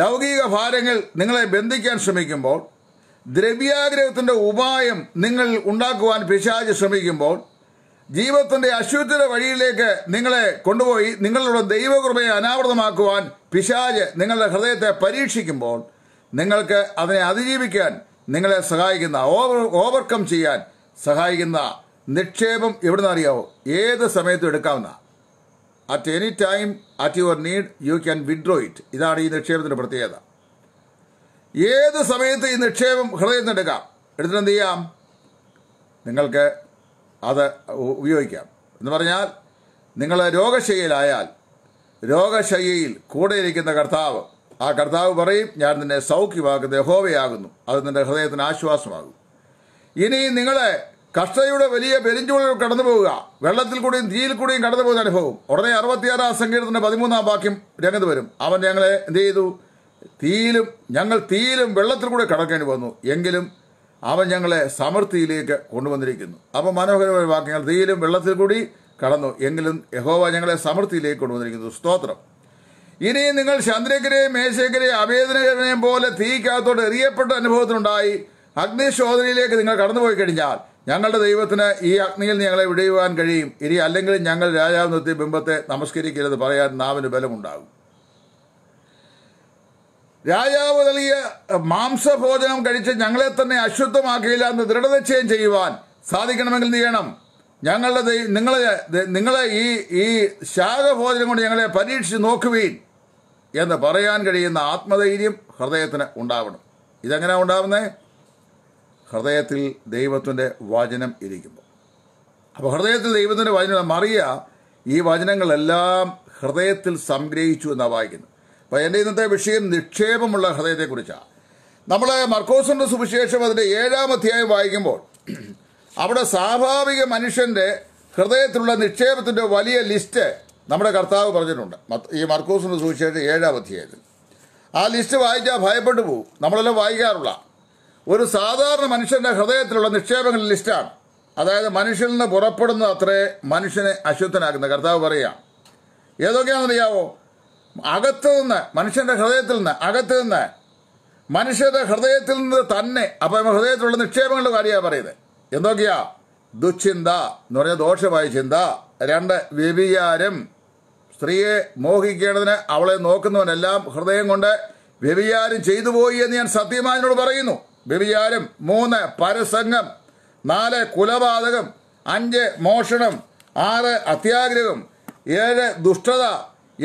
ലൗകിക ഭാരങ്ങൾ നിങ്ങളെ ബന്ധിക്കാൻ ശ്രമിക്കുമ്പോൾ ദ്രവ്യാഗ്രഹത്തിൻ്റെ ഉപായം നിങ്ങൾ ഉണ്ടാക്കുവാൻ പിശാജ് ശ്രമിക്കുമ്പോൾ ജീവിതത്തിൻ്റെ അശുദ്ധിയുടെ വഴിയിലേക്ക് നിങ്ങളെ കൊണ്ടുപോയി നിങ്ങളുടെ ദൈവകൃപയെ അനാവൃതമാക്കുവാൻ പിശാജ് നിങ്ങളുടെ ഹൃദയത്തെ പരീക്ഷിക്കുമ്പോൾ നിങ്ങൾക്ക് അതിനെ അതിജീവിക്കാൻ നിങ്ങളെ സഹായിക്കുന്ന ഓവർ ഓവർകം ചെയ്യാൻ സഹായിക്കുന്ന നിക്ഷേപം എവിടുന്ന് അറിയാവോ ഏത് സമയത്തും എടുക്കാവുന്ന at any time at your need you can withdraw it ഇതാണ് ഈ നിക്ഷേപത്തിൻ്റെ പ്രത്യേകത ഏത് സമയത്ത് ഈ നിക്ഷേപം ഹൃദയത്തിൽ എടുക്കാം എടുത്തിട്ട് എന്ത് ചെയ്യാം നിങ്ങൾക്ക് അത് ഉപയോഗിക്കാം എന്ന് പറഞ്ഞാൽ നിങ്ങൾ രോഗശയ്യയിലായാൽ രോഗശയ്യയിൽ കൂടെയിരിക്കുന്ന കർത്താവ് ആ കർത്താവ് പറയും ഞാൻ നിന്നെ സൗഖ്യമാകുന്ന ഹോവയാകുന്നു അത് നിന്റെ ഹൃദയത്തിന് ആശ്വാസമാകും ഇനി നിങ്ങളെ കഷ്ടതയുടെ വലിയ പെരിഞ്ചുകളിൽ കടന്നു പോവുക വെള്ളത്തിൽ കൂടിയും തീയിൽ കൂടിയും കടന്നു പോകുന്ന അനുഭവം ഉടനെ അറുപത്തിയാറാം സങ്കീർത്തന പതിമൂന്നാം വാക്യം രംഗത്ത് വരും അവൻ ഞങ്ങളെ എന്ത് ചെയ്തു തീയിലും ഞങ്ങൾ തീയിലും വെള്ളത്തിൽ കൂടെ കടക്കേണ്ടി വന്നു എങ്കിലും അവൻ ഞങ്ങളെ സമൃദ്ധിയിലേക്ക് കൊണ്ടുവന്നിരിക്കുന്നു അപ്പോൾ മനോഹരമായ വാക്യങ്ങൾ തീയിലും വെള്ളത്തിൽ കൂടി കടന്നു എങ്കിലും യഹോവ ഞങ്ങളെ സമൃദ്ധിയിലേക്ക് കൊണ്ടുവന്നിരിക്കുന്നു സ്തോത്രം ഇനി നിങ്ങൾ ചന്ദ്രക്കരെയും മേശക്കരെയും അവേദനകരനെയും പോലെ തീക്കകത്തോട് എറിയപ്പെട്ട അനുഭവത്തിനുണ്ടായി അഗ്നിശോധനയിലേക്ക് നിങ്ങൾ കടന്നുപോയി കഴിഞ്ഞാൽ ഞങ്ങളുടെ ദൈവത്തിന് ഈ അഗ്നിയിൽ ഞങ്ങളെ വിടയുവാൻ കഴിയും ഇനി അല്ലെങ്കിൽ ഞങ്ങൾ രാജാവ് നിർത്തി ബിംബത്തെ നമസ്കരിക്കരുത് പറയാൻ നാവിന് ബലമുണ്ടാകും രാജാവ് നൽകിയ മാംസഭോജനം കഴിച്ച് ഞങ്ങളെ തന്നെ അശുദ്ധമാക്കിയില്ല എന്ന് ദൃഢനിശ്ചയം ചെയ്യുവാൻ സാധിക്കണമെങ്കിൽ ചെയ്യണം ഞങ്ങളുടെ നിങ്ങളെ നിങ്ങളെ ഈ ഈ ശാഖഭോജനം കൊണ്ട് ഞങ്ങളെ പരീക്ഷിച്ച് നോക്കുവീൻ എന്ന് പറയാൻ കഴിയുന്ന ആത്മധൈര്യം ഹൃദയത്തിന് ഉണ്ടാവണം ഇതെങ്ങനെ ഉണ്ടാവുന്നേ ഹൃദയത്തിൽ ദൈവത്തിൻ്റെ വചനം ഇരിക്കുന്നു അപ്പോൾ ഹൃദയത്തിൽ ദൈവത്തിൻ്റെ വചനം മറിയ ഈ വചനങ്ങളെല്ലാം ഹൃദയത്തിൽ സംഗ്രഹിച്ചു എന്നാണ് വായിക്കുന്നത് അപ്പോൾ എൻ്റെ ഇന്നത്തെ വിഷയം നിക്ഷേപമുള്ള ഹൃദയത്തെക്കുറിച്ചാണ് നമ്മൾ മർക്കോസിൻ്റെ സുവിശേഷം അതിൻ്റെ ഏഴാം അധ്യായം വായിക്കുമ്പോൾ അവിടെ സ്വാഭാവിക മനുഷ്യൻ്റെ ഹൃദയത്തിലുള്ള നിക്ഷേപത്തിൻ്റെ വലിയ ലിസ്റ്റ് നമ്മുടെ കർത്താവ് പറഞ്ഞിട്ടുണ്ട് ഈ മർക്കൂസിന് സൂക്ഷിച്ചിട്ട് ഏഴാം അധ്യായത്തിൽ ആ ലിസ്റ്റ് വായിച്ചാൽ ഭയപ്പെട്ടു പോകും നമ്മളെല്ലാം വായിക്കാറുള്ള ഒരു സാധാരണ മനുഷ്യന്റെ ഹൃദയത്തിലുള്ള നിക്ഷേപങ്ങളുടെ ലിസ്റ്റാണ് അതായത് മനുഷ്യനിൽ നിന്ന് പുറപ്പെടുന്ന അത്രേ മനുഷ്യനെ അശുദ്ധനാക്കുന്ന കർത്താവ് പറയുക ഏതൊക്കെയാണെന്നറിയാവോ അകത്ത് നിന്ന് മനുഷ്യന്റെ ഹൃദയത്തിൽ നിന്ന് അകത്ത് നിന്ന് മനുഷ്യരുടെ ഹൃദയത്തിൽ നിന്ന് തന്നെ അപ്പോൾ ഹൃദയത്തിലുള്ള നിക്ഷേപങ്ങളുടെ കാര്യമാണ് പറയുന്നത് എന്തൊക്കെയാ ദുശ്ചിന്ത എന്ന് പറഞ്ഞാൽ ദോഷമായ ചിന്ത രണ്ട് വ്യഭിചാരം സ്ത്രീയെ മോഹിക്കേണ്ടതിന് അവളെ നോക്കുന്നവനെല്ലാം ഹൃദയം കൊണ്ട് വ്യവിചാരം ചെയ്തു പോയി എന്ന് ഞാൻ സത്യമാനോട് പറയുന്നു വ്യവിചാരം മൂന്ന് പരസംഗം നാല് കുലപാതകം അഞ്ച് മോഷണം ആറ് അത്യാഗ്രഹം ഏഴ് ദുഷ്ടത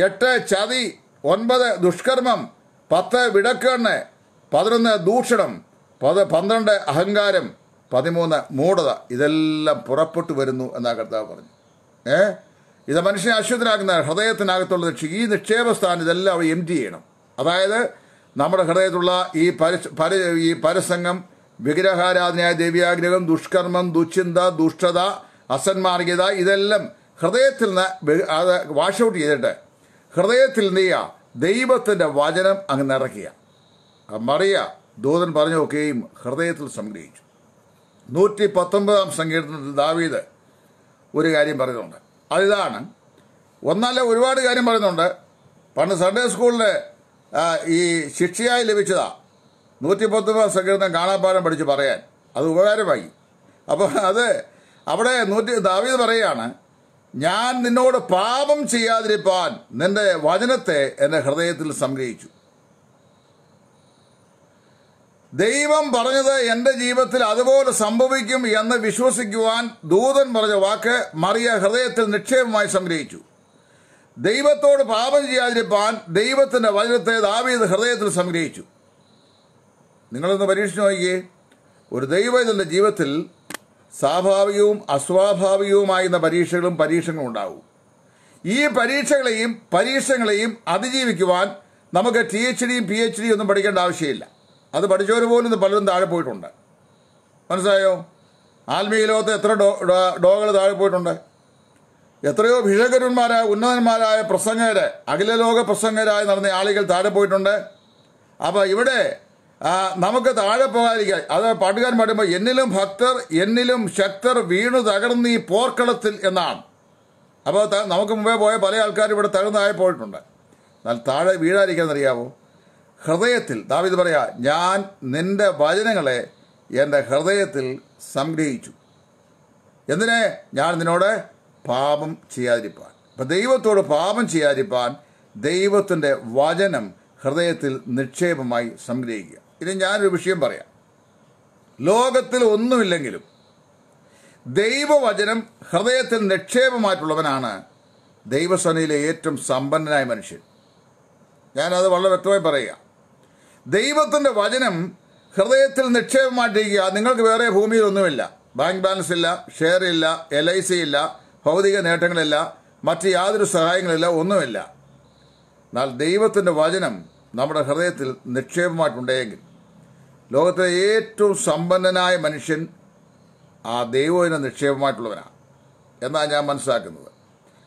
എട്ട് ചതി ഒൻപത് ദുഷ്കർമ്മം പത്ത് വിടക്കെണ്ണ് പതിനൊന്ന് ദൂഷണം പത് പന്ത്രണ്ട് അഹങ്കാരം പതിമൂന്ന് മൂടത ഇതെല്ലാം പുറപ്പെട്ടു വരുന്നു എന്നാ കർത്താവ് പറഞ്ഞു ഏഹ് ഇത് മനുഷ്യനെ അശ്വതനാകുന്ന ഹൃദയത്തിനകത്തുള്ള നിക്ഷേപം ഈ സ്ഥാനം ഇതെല്ലാം അവർ എം ടി ചെയ്യണം അതായത് നമ്മുടെ ഹൃദയത്തുള്ള ഈ പര ഈ പരസംഗം വിഗ്രഹാരാധനയായ ദേവ്യാഗ്രഹം ദുഷ്കർമ്മം ദുശ്ചിന്ത ദുഷ്ടത അസന്മാർഗികത ഇതെല്ലാം ഹൃദയത്തിൽ നിന്ന് അത് വാഷ് ഔട്ട് ചെയ്തിട്ട് ഹൃദയത്തിൽ എന്ത് ചെയ്യുക ദൈവത്തിൻ്റെ വചനം അങ്ങ് നിറയ്ക്കുക മറിയ ദൂതൻ പറഞ്ഞു ഒക്കെയും ഹൃദയത്തിൽ സംഗ്രഹിച്ചു നൂറ്റി പത്തൊമ്പതാം സങ്കീർത്തനത്തിൽ ദാവീദ് ഒരു കാര്യം പറയുന്നുണ്ട് അതിതാണ് ഒന്നാലേ ഒരുപാട് കാര്യം പറയുന്നുണ്ട് പണ്ട് സൺഡേ സ്കൂളിലെ ഈ ശിക്ഷയായി ലഭിച്ചതാ നൂറ്റി പത്തൊമ്പത് സങ്കീർത്തനം കാണാപ്പാലം പഠിച്ച് പറയാൻ അത് ഉപകാരമായി അപ്പോൾ അത് അവിടെ നൂറ്റി ദാവീത് പറയുകയാണ് ഞാൻ നിന്നോട് പാപം ചെയ്യാതിരിപ്പാൻ നിന്റെ വചനത്തെ എൻ്റെ ഹൃദയത്തിൽ സംഗ്രഹിച്ചു ദൈവം പറഞ്ഞത് എന്റെ ജീവിതത്തിൽ അതുപോലെ സംഭവിക്കും എന്ന് വിശ്വസിക്കുവാൻ ദൂതൻ പറഞ്ഞ വാക്ക് മറിയ ഹൃദയത്തിൽ നിക്ഷേപമായി സംഗ്രഹിച്ചു ദൈവത്തോട് പാപം ചെയ്യാതിരിപ്പാൻ ദൈവത്തിൻ്റെ വചനത്തെ ദാവീത് ഹൃദയത്തിൽ സംഗ്രഹിച്ചു നിങ്ങളൊന്ന് പരീക്ഷിച്ചു നോക്കിയേ ഒരു ദൈവത്തിൻ്റെ ജീവിതത്തിൽ സ്വാഭാവികവും അസ്വാഭാവികവുമായ പരീക്ഷകളും പരീക്ഷകളും ഉണ്ടാവും ഈ പരീക്ഷകളെയും പരീക്ഷകളെയും അതിജീവിക്കുവാൻ നമുക്ക് ടി എച്ച് ഡിയും പി എച്ച് ഡിയും ഒന്നും പഠിക്കേണ്ട ആവശ്യമില്ല അത് പഠിച്ചവർ പോലും പലരും താഴെ പോയിട്ടുണ്ട് മനസ്സിലായോ ആത്മീയ ലോകത്ത് എത്ര ഡോ ഡോകൾ താഴെ പോയിട്ടുണ്ട് എത്രയോ ഭിഷകരന്മാരായ ഉന്നതന്മാരായ പ്രസംഗര് അഖില ലോക പ്രസംഗരായി നടന്ന ആളുകൾ താഴെ പോയിട്ടുണ്ട് അപ്പോൾ ഇവിടെ നമുക്ക് താഴെ പോകാതിരിക്കാൻ അത് പാട്ടുകാരൻ പാടുമ്പോൾ എന്നിലും ഭക്തർ എന്നിലും ശക്തർ വീണു തകർന്ന് ഈ പോർക്കളത്തിൽ എന്നാണ് അപ്പോൾ നമുക്ക് മുമ്പേ പോയ പല ആൾക്കാരും ഇവിടെ തകർന്നായി പോയിട്ടുണ്ട് എന്നാൽ താഴെ വീഴാതിരിക്കാൻ അറിയാമോ ഹൃദയത്തിൽ ദാവിദ് പറയാ ഞാൻ നിന്റെ വചനങ്ങളെ എൻ്റെ ഹൃദയത്തിൽ സംഗ്രഹിച്ചു എന്തിനെ ഞാൻ നിന്നോട് പാപം ചെയ്യാതിരിപ്പാൻ അപ്പം ദൈവത്തോട് പാപം ചെയ്യാതിരിപ്പാൻ ദൈവത്തിൻ്റെ വചനം ഹൃദയത്തിൽ നിക്ഷേപമായി സംഗ്രഹിക്കുക ഇനി ഞാനൊരു വിഷയം പറയാം ലോകത്തിൽ ഒന്നുമില്ലെങ്കിലും ദൈവവചനം ഹൃദയത്തിൽ നിക്ഷേപമായിട്ടുള്ളവനാണ് ദൈവസേനയിലെ ഏറ്റവും സമ്പന്നനായ മനുഷ്യൻ ഞാനത് വളരെ വ്യക്തമായി പറയുക ദൈവത്തിൻ്റെ വചനം ഹൃദയത്തിൽ നിക്ഷേപമായിട്ടിരിക്കുക നിങ്ങൾക്ക് വേറെ ഭൂമിയിലൊന്നുമില്ല ബാങ്ക് ബാലൻസ് ഇല്ല ഷെയർ ഇല്ല എൽ ഐ സി ഇല്ല ഭൗതിക നേട്ടങ്ങളില്ല മറ്റ് യാതൊരു സഹായങ്ങളില്ല ഒന്നുമില്ല എന്നാൽ ദൈവത്തിൻ്റെ വചനം നമ്മുടെ ഹൃദയത്തിൽ നിക്ഷേപമായിട്ടുണ്ടെങ്കിൽ ലോകത്തിലെ ഏറ്റവും സമ്പന്നനായ മനുഷ്യൻ ആ ദൈവത്തിന് നിക്ഷേപമായിട്ടുള്ളവനാണ് എന്നാണ് ഞാൻ മനസ്സിലാക്കുന്നത്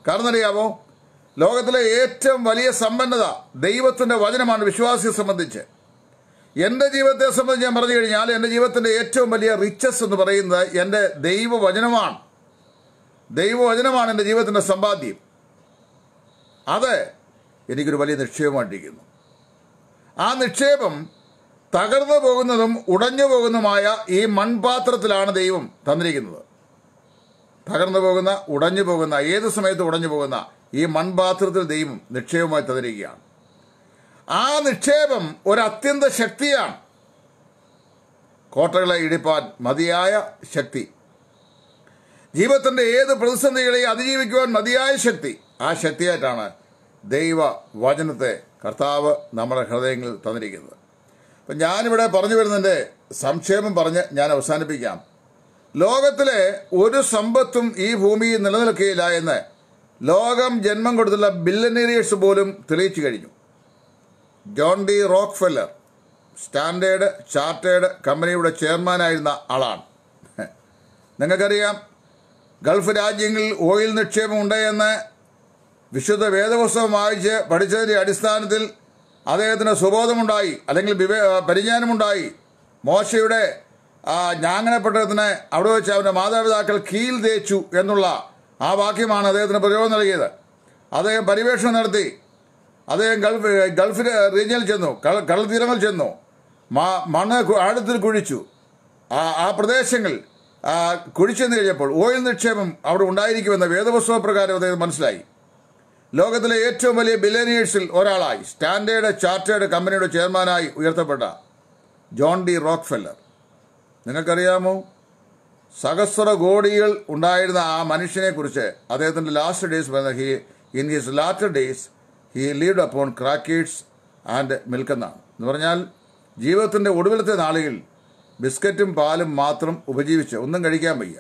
കാരണം അറിയാമോ ലോകത്തിലെ ഏറ്റവും വലിയ സമ്പന്നത ദൈവത്തിൻ്റെ വചനമാണ് വിശ്വാസിയെ സംബന്ധിച്ച് എൻ്റെ ജീവിതത്തെ സംബന്ധിച്ച് ഞാൻ പറഞ്ഞു കഴിഞ്ഞാൽ എൻ്റെ ജീവിതത്തിൻ്റെ ഏറ്റവും വലിയ റിച്ചസ് എന്ന് പറയുന്നത് എൻ്റെ ദൈവവചനമാണ് ദൈവവചനമാണ് എൻ്റെ ജീവിതത്തിൻ്റെ സമ്പാദ്യം അത് എനിക്കൊരു വലിയ നിക്ഷേപമായിട്ടിരിക്കുന്നു ആ നിക്ഷേപം തകർന്നു പോകുന്നതും ഉടഞ്ഞു പോകുന്നതുമായ ഈ മൺപാത്രത്തിലാണ് ദൈവം തന്നിരിക്കുന്നത് തകർന്നു പോകുന്ന ഉടഞ്ഞു പോകുന്ന ഏത് സമയത്ത് ഉടഞ്ഞു പോകുന്ന ഈ മൺപാത്രത്തിൽ ദൈവം നിക്ഷേപമായി തന്നിരിക്കുകയാണ് ആ നിക്ഷേപം ഒരു അത്യന്ത ശക്തിയാണ് കോട്ടകളെ ഇടിപ്പാൻ മതിയായ ശക്തി ജീവിതത്തിൻ്റെ ഏത് പ്രതിസന്ധികളെയും അതിജീവിക്കുവാൻ മതിയായ ശക്തി ആ ശക്തിയായിട്ടാണ് ദൈവ വചനത്തെ കർത്താവ് നമ്മുടെ ഹൃദയങ്ങളിൽ തന്നിരിക്കുന്നത് അപ്പം ഞാനിവിടെ പറഞ്ഞു വരുന്നതിൻ്റെ സംക്ഷേപം പറഞ്ഞ് ഞാൻ അവസാനിപ്പിക്കാം ലോകത്തിലെ ഒരു സമ്പത്തും ഈ ഭൂമിയിൽ നിലനിൽക്കുകയില്ല എന്ന് ലോകം ജന്മം കൊടുത്തുള്ള ബില്ലനേരിയേഴ്സ് പോലും തെളിയിച്ചു കഴിഞ്ഞു John D Rockefeller Standard Chartered കമ്പനിയുടെ ചെയർമാനായിരുന്ന ആളാണ് നിങ്ങൾക്കറിയാം ഗൾഫ് രാജ്യങ്ങളിൽ ഓയിൽ നിക്ഷേപം ഉണ്ടെന്ന് വിശുദ്ധ വേദപുസ്തകം വായിച്ച് പഠിച്ചതിൻ്റെ അടിസ്ഥാനത്തിൽ അദ്ദേഹത്തിന് സുബോധമുണ്ടായി അല്ലെങ്കിൽ വിവേ പരിജ്ഞാനമുണ്ടായി മോശയുടെ ഞാങ്ങനപ്പെട്ടതിന് അവിടെ വെച്ച് അവൻ്റെ മാതാപിതാക്കൾ കീൽ തേച്ചു എന്നുള്ള ആ വാക്യമാണ് അദ്ദേഹത്തിന് പ്രചോദനം നൽകിയത് അദ്ദേഹം പരിവേഷണം നടത്തി അദ്ദേഹം ഗൾഫ് ഗൾഫിൽ റീജിയനിൽ ചെന്നു കടൽത്തീരങ്ങൾ ചെന്നു മണ്ണ് ആഴത്തിൽ കുഴിച്ചു ആ പ്രദേശങ്ങൾ കുഴിച്ചെന്ന് കഴിഞ്ഞപ്പോൾ ഓയിൽ നിക്ഷേപം അവിടെ ഉണ്ടായിരിക്കുമെന്ന വേദപുസ്തക പ്രകാരം അദ്ദേഹം മനസ്സിലായി ലോകത്തിലെ ഏറ്റവും വലിയ ബില്യനിയേഴ്സിൽ ഒരാളായി സ്റ്റാൻഡേർഡ് ചാർട്ടേഡ് കമ്പനിയുടെ ചെയർമാനായി ഉയർത്തപ്പെട്ട ജോൺ ഡി റോക്ക് ഫെല്ലർ നിങ്ങൾക്കറിയാമോ സഹസ്ര കോടികൾ ഉണ്ടായിരുന്ന ആ മനുഷ്യനെക്കുറിച്ച് അദ്ദേഹത്തിൻ്റെ last days he in his last days ഈ lived upon crackers and milk എന്ന് പറഞ്ഞാൽ ജീവിതത്തിൻ്റെ ഒടുവിലത്തെ നാളുകൾ ബിസ്ക്കറ്റും പാലും മാത്രം ഉപജീവിച്ച് ഒന്നും കഴിക്കാൻ വയ്യ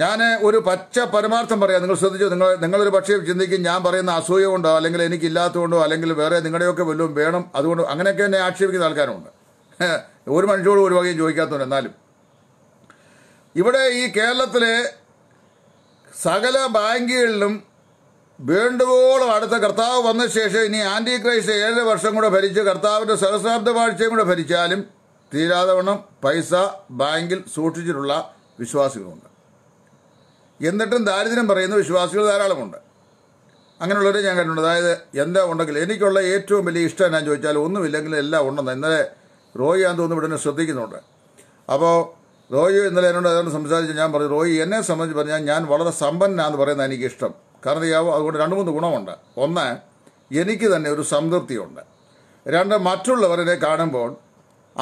ഞാൻ ഒരു പച്ച പരമാർത്ഥം പറയാം നിങ്ങൾ ശ്രദ്ധിച്ചോ നിങ്ങൾ നിങ്ങളൊരു പക്ഷേ ചിന്തിക്കും ഞാൻ പറയുന്ന അസൂയ കൊണ്ടോ അല്ലെങ്കിൽ എനിക്കില്ലാത്തതുകൊണ്ടോ അല്ലെങ്കിൽ വേറെ നിങ്ങളുടെയൊക്കെ വല്ലതും വേണം അതുകൊണ്ട് അങ്ങനെയൊക്കെ എന്നെ ആക്ഷേപിക്കുന്ന ആൾക്കാരുണ്ട് (laughs) ഒരു മനുഷ്യരോട് ഒരു വകയും ചോദിക്കാത്തവൻ എന്നാലും ഇവിടെ ഈ കേരളത്തിലെ സകല ബാങ്കുകളിലും വേണ്ടുവോളം അടുത്ത കർത്താവ് വന്ന ശേഷം ഇനി ആന്റി ക്രൈസ്റ്റ് ഏഴ് വർഷം കൂടെ ഭരിച്ച് കർത്താവിന്റെ സഹസ്രാബ്ദ വാഴ്ചയും കൂടെ ഭരിച്ചാലും തീരാതവണ്ണം പൈസ ബാങ്കിൽ സൂക്ഷിച്ചിട്ടുള്ള വിശ്വാസികളുണ്ട് എന്നിട്ടും ദാരിദ്ര്യം പറയുന്ന വിശ്വാസികൾ ധാരാളമുണ്ട് അങ്ങനെയുള്ളവരെ ഞാൻ കണ്ടിട്ടുണ്ട് അതായത് എന്താ ഉണ്ടെങ്കിൽ എനിക്കുള്ള ഏറ്റവും വലിയ ഇഷ്ടം എന്നാന്ന് ചോദിച്ചാൽ ഒന്നുമില്ലെങ്കിൽ എല്ലാം ഉണ്ടെന്ന് ഇന്നലെ റോയ് ഞാൻ തോന്നുന്നു ഇവിടെ ശ്രദ്ധിക്കുന്നുണ്ട് അപ്പോൾ റോയി ഇന്നലെ എന്നോട് അതുകൊണ്ട് സംസാരിച്ച് ഞാൻ പറഞ്ഞു റോയി എന്നെ സംബന്ധിച്ച് പറഞ്ഞാൽ ഞാൻ വളരെ സമ്പന്നാന്ന് പറയുന്നത് എനിക്കിഷ്ടം കാരണം അറിയാവോ അതുകൊണ്ട് രണ്ട് മൂന്ന് ഗുണമുണ്ട് ഒന്ന് എനിക്ക് തന്നെ ഒരു സംതൃപ്തിയുണ്ട് രണ്ട് മറ്റുള്ളവരെ കാണുമ്പോൾ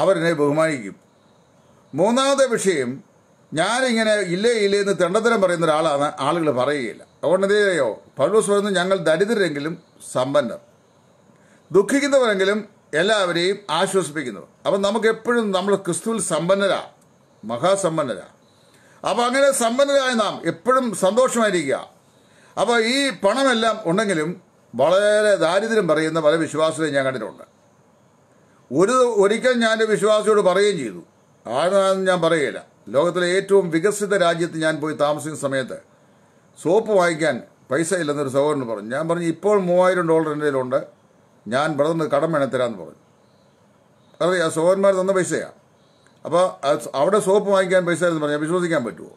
അവരെന്നെ ബഹുമാനിക്കും മൂന്നാമത്തെ വിഷയം ഞാനിങ്ങനെ ഇല്ലേ ഇല്ലേ എന്ന് തെണ്ടത്തരം പറയുന്ന ഒരാളാണ് ആളുകൾ പറയുകയില്ല അതുകൊണ്ട് എന്ത് ചെയ്യോ പൗലോസ് പറയുന്നു ഞങ്ങൾ ദരിദ്രരെങ്കിലും സമ്പന്നർ ദുഃഖിക്കുന്നവരെങ്കിലും എല്ലാവരെയും ആശ്വസിപ്പിക്കുന്നവർ അപ്പം നമുക്ക് എപ്പോഴും നമ്മൾ ക്രിസ്തുവിൽ സമ്പന്നരാ മഹാസമ്പന്നരാ അപ്പം അങ്ങനെ സമ്പന്നരായ നാം എപ്പോഴും സന്തോഷമായിരിക്കുക അപ്പോൾ ഈ പണമെല്ലാം ഉണ്ടെങ്കിലും വളരെ ദാരിദ്ര്യം പറയുന്ന പല വിശ്വാസത്തെയും ഞാൻ കണ്ടിട്ടുണ്ട് ഒരു ഒരിക്കൽ ഞാൻ വിശ്വാസിയോട് പറയുകയും ചെയ്തു ആരാണെന്ന് ഞാൻ പറയുകയില്ല ലോകത്തിലെ ഏറ്റവും വികസിത രാജ്യത്ത് ഞാൻ പോയി താമസിക്കുന്ന സമയത്ത് സോപ്പ് വാങ്ങിക്കാൻ പൈസ ഇല്ലെന്നൊരു സഹോദരന് പറഞ്ഞു ഞാൻ പറഞ്ഞു ഇപ്പോൾ മൂവായിരം ഡോളർ എൻ്റെ കയ്യിലുണ്ട് ഞാൻ ബ്രദറിന് കടം വേണേ തരാമെന്ന് പറഞ്ഞു അതറിയാം ആ സഹോദരന്മാർ തന്ന പൈസയാണ് അപ്പോൾ അവിടെ സോപ്പ് വാങ്ങിക്കാൻ പൈസ എന്ന് പറഞ്ഞാൽ വിശ്വസിക്കാൻ പറ്റുമോ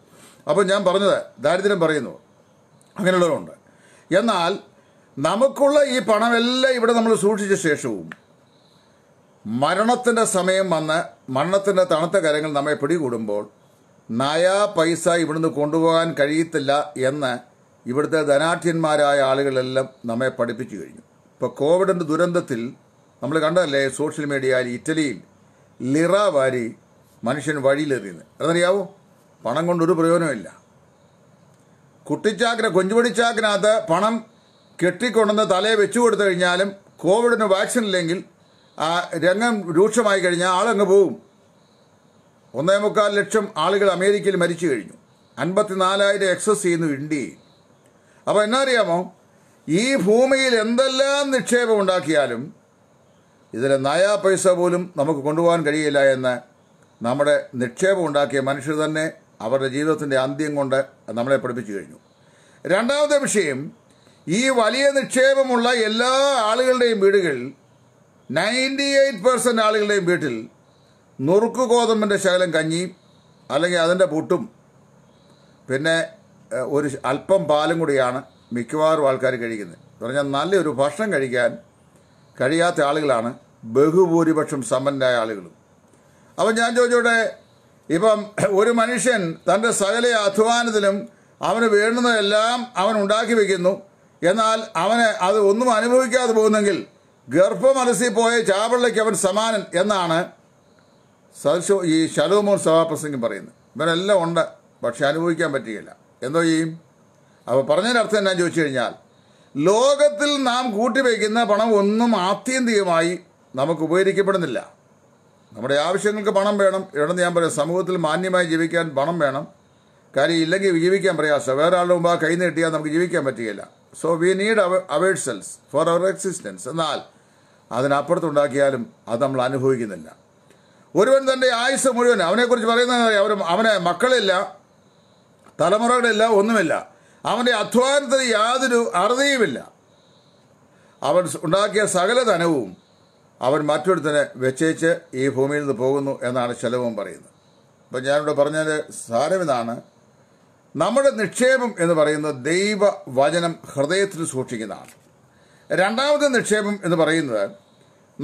അപ്പോൾ ഞാൻ പറഞ്ഞത് ദാരിദ്ര്യം പറയുന്നു അങ്ങനെയുള്ളവരുണ്ട് എന്നാൽ നമുക്കുള്ള ഈ പണമെല്ലാം ഇവിടെ നമ്മൾ സൂക്ഷിച്ച ശേഷവും മരണത്തിൻ്റെ സമയം വന്ന് മരണത്തിൻ്റെ തണുത്ത കരങ്ങൾ നമ്മെ പിടികൂടുമ്പോൾ നയാ പൈസ ഇവിടുന്ന് കൊണ്ടുപോകാൻ കഴിയത്തില്ല എന്ന് ഇവിടുത്തെ ധനാഠ്യന്മാരായ ആളുകളെല്ലാം നമ്മെ പഠിപ്പിച്ചു കഴിഞ്ഞു ഇപ്പോൾ കോവിഡിൻ്റെ ദുരന്തത്തിൽ നമ്മൾ കണ്ടതല്ലേ സോഷ്യൽ മീഡിയയിൽ ഇറ്റലിയിൽ ലിറ വാരി മനുഷ്യൻ വഴിയിലെറിയുന്നത് അതറിയാവോ പണം കൊണ്ടൊരു പ്രയോജനമില്ല കുട്ടിച്ചാക്കിന് കൊഞ്ചുപടിച്ചാക്കിനകത്ത് പണം കെട്ടിക്കൊണ്ടുവന്ന് തലയെ വെച്ചു കൊടുത്തു കഴിഞ്ഞാലും കോവിഡിന് വാക്സിൻ ഇല്ലെങ്കിൽ ആ രംഗം രൂക്ഷമായി കഴിഞ്ഞാൽ ആളങ്ങ് പോവും ഒന്നേ മുക്കാൽ ലക്ഷം ആളുകൾ അമേരിക്കയിൽ മരിച്ചു കഴിഞ്ഞു അൻപത്തിനാലായിരം എക്സസ് ചെയ്യുന്നു ഇന്ത്യയിൽ അപ്പോൾ എന്നറിയാമോ ഈ ഭൂമിയിൽ എന്തെല്ലാം നിക്ഷേപം ഉണ്ടാക്കിയാലും ഇതിലെ നയാ പൈസ പോലും നമുക്ക് കൊണ്ടുപോകാൻ കഴിയില്ല എന്ന് നമ്മുടെ നിക്ഷേപം ഉണ്ടാക്കിയ മനുഷ്യർ തന്നെ അവരുടെ ജീവിതത്തിൻ്റെ അന്ത്യം കൊണ്ട് നമ്മളെ പഠിപ്പിച്ചു കഴിഞ്ഞു രണ്ടാമത്തെ വിഷയം ഈ വലിയ നിക്ഷേപമുള്ള എല്ലാ ആളുകളുടെയും വീടുകളിൽ നയൻറ്റി എയ്റ്റ് പെർസെൻറ്റ് ആളുകളുടെയും വീട്ടിൽ നുറുക്ക് ഗോതമ്പിൻ്റെ ശകലം കഞ്ഞിയും അല്ലെങ്കിൽ അതിൻ്റെ പുട്ടും പിന്നെ ഒരു അല്പം പാലും കൂടിയാണ് മിക്കവാറും ആൾക്കാർ കഴിക്കുന്നത് എന്ന് പറഞ്ഞാൽ നല്ലൊരു ഭക്ഷണം കഴിക്കാൻ കഴിയാത്ത ആളുകളാണ് ബഹുഭൂരിപക്ഷം സമ്പന്നരായ ആളുകളും അപ്പോൾ ഞാൻ ചോദിച്ചോട്ടെ ഇപ്പം ഒരു മനുഷ്യൻ തൻ്റെ സകല അധ്വാനത്തിലും അവന് വേണ്ടുന്നതെല്ലാം അവൻ ഉണ്ടാക്കി വെക്കുന്നു എന്നാൽ അവന് അത് ഒന്നും അനുഭവിക്കാതെ പോകുന്നെങ്കിൽ ഗർഭമലസി പോയ ചാവള്ളയ്ക്ക് അവൻ സമാനൻ എന്നാണ് സദശോ ഈ ശലോമോൻ സഭാപ്രസംഗം പറയുന്നത് ഇവനെല്ലാം ഉണ്ട് പക്ഷെ അനുഭവിക്കാൻ പറ്റുകയില്ല എന്തോ ചെയ്യും അപ്പോൾ പറഞ്ഞതിനർത്ഥം എന്നാ ചോദിച്ചു കഴിഞ്ഞാൽ ലോകത്തിൽ നാം കൂട്ടിവെക്കുന്ന പണം ഒന്നും ആത്യന്തികമായി നമുക്ക് ഉപകരിക്കപ്പെടുന്നില്ല നമ്മുടെ ആവശ്യങ്ങൾക്ക് പണം വേണം ഇവിടെന്ന് ഞാൻ പറയാം സമൂഹത്തിൽ മാന്യമായി ജീവിക്കാൻ പണം വേണം കാര്യം ഇല്ലെങ്കിൽ ജീവിക്കാൻ പ്രയാസം വേറെ ആളുടെ മുമ്പ് ആ കൈ നീട്ടിയാൽ നമുക്ക് ജീവിക്കാൻ പറ്റുകയില്ല so we need our cells for our existence എന്നാൽ അതിനപ്പുറത്തുണ്ടാക്കിയാലും അത് നമ്മൾ അനുഭവിക്കുന്നില്ല ഒരുവൻ തൻ്റെ ആയുസ് മുഴുവൻ അവനെക്കുറിച്ച് പറയുന്നത് അവർ അവനെ മക്കളില്ല തലമുറകളില്ല ഒന്നുമില്ല അവൻ്റെ അധ്വാനത്തിന് യാതൊരു അറുതിയുമില്ല അവൻ ഉണ്ടാക്കിയ സകല ധനവും അവൻ മറ്റൊരുത്തനെ വെച്ചേച്ച് ഈ ഭൂമിയിൽ നിന്ന് പോകുന്നു എന്നാണ് ചെലവും പറയുന്നത് അപ്പം ഞാനിവിടെ പറഞ്ഞാൽ സാരമിതാണ് നമ്മുടെ നിക്ഷേപം എന്ന് പറയുന്നത് ദൈവ വചനം ഹൃദയത്തിൽ സൂക്ഷിക്കുന്നതാണ് രണ്ടാമത്തെ നിക്ഷേപം എന്ന് പറയുന്നത്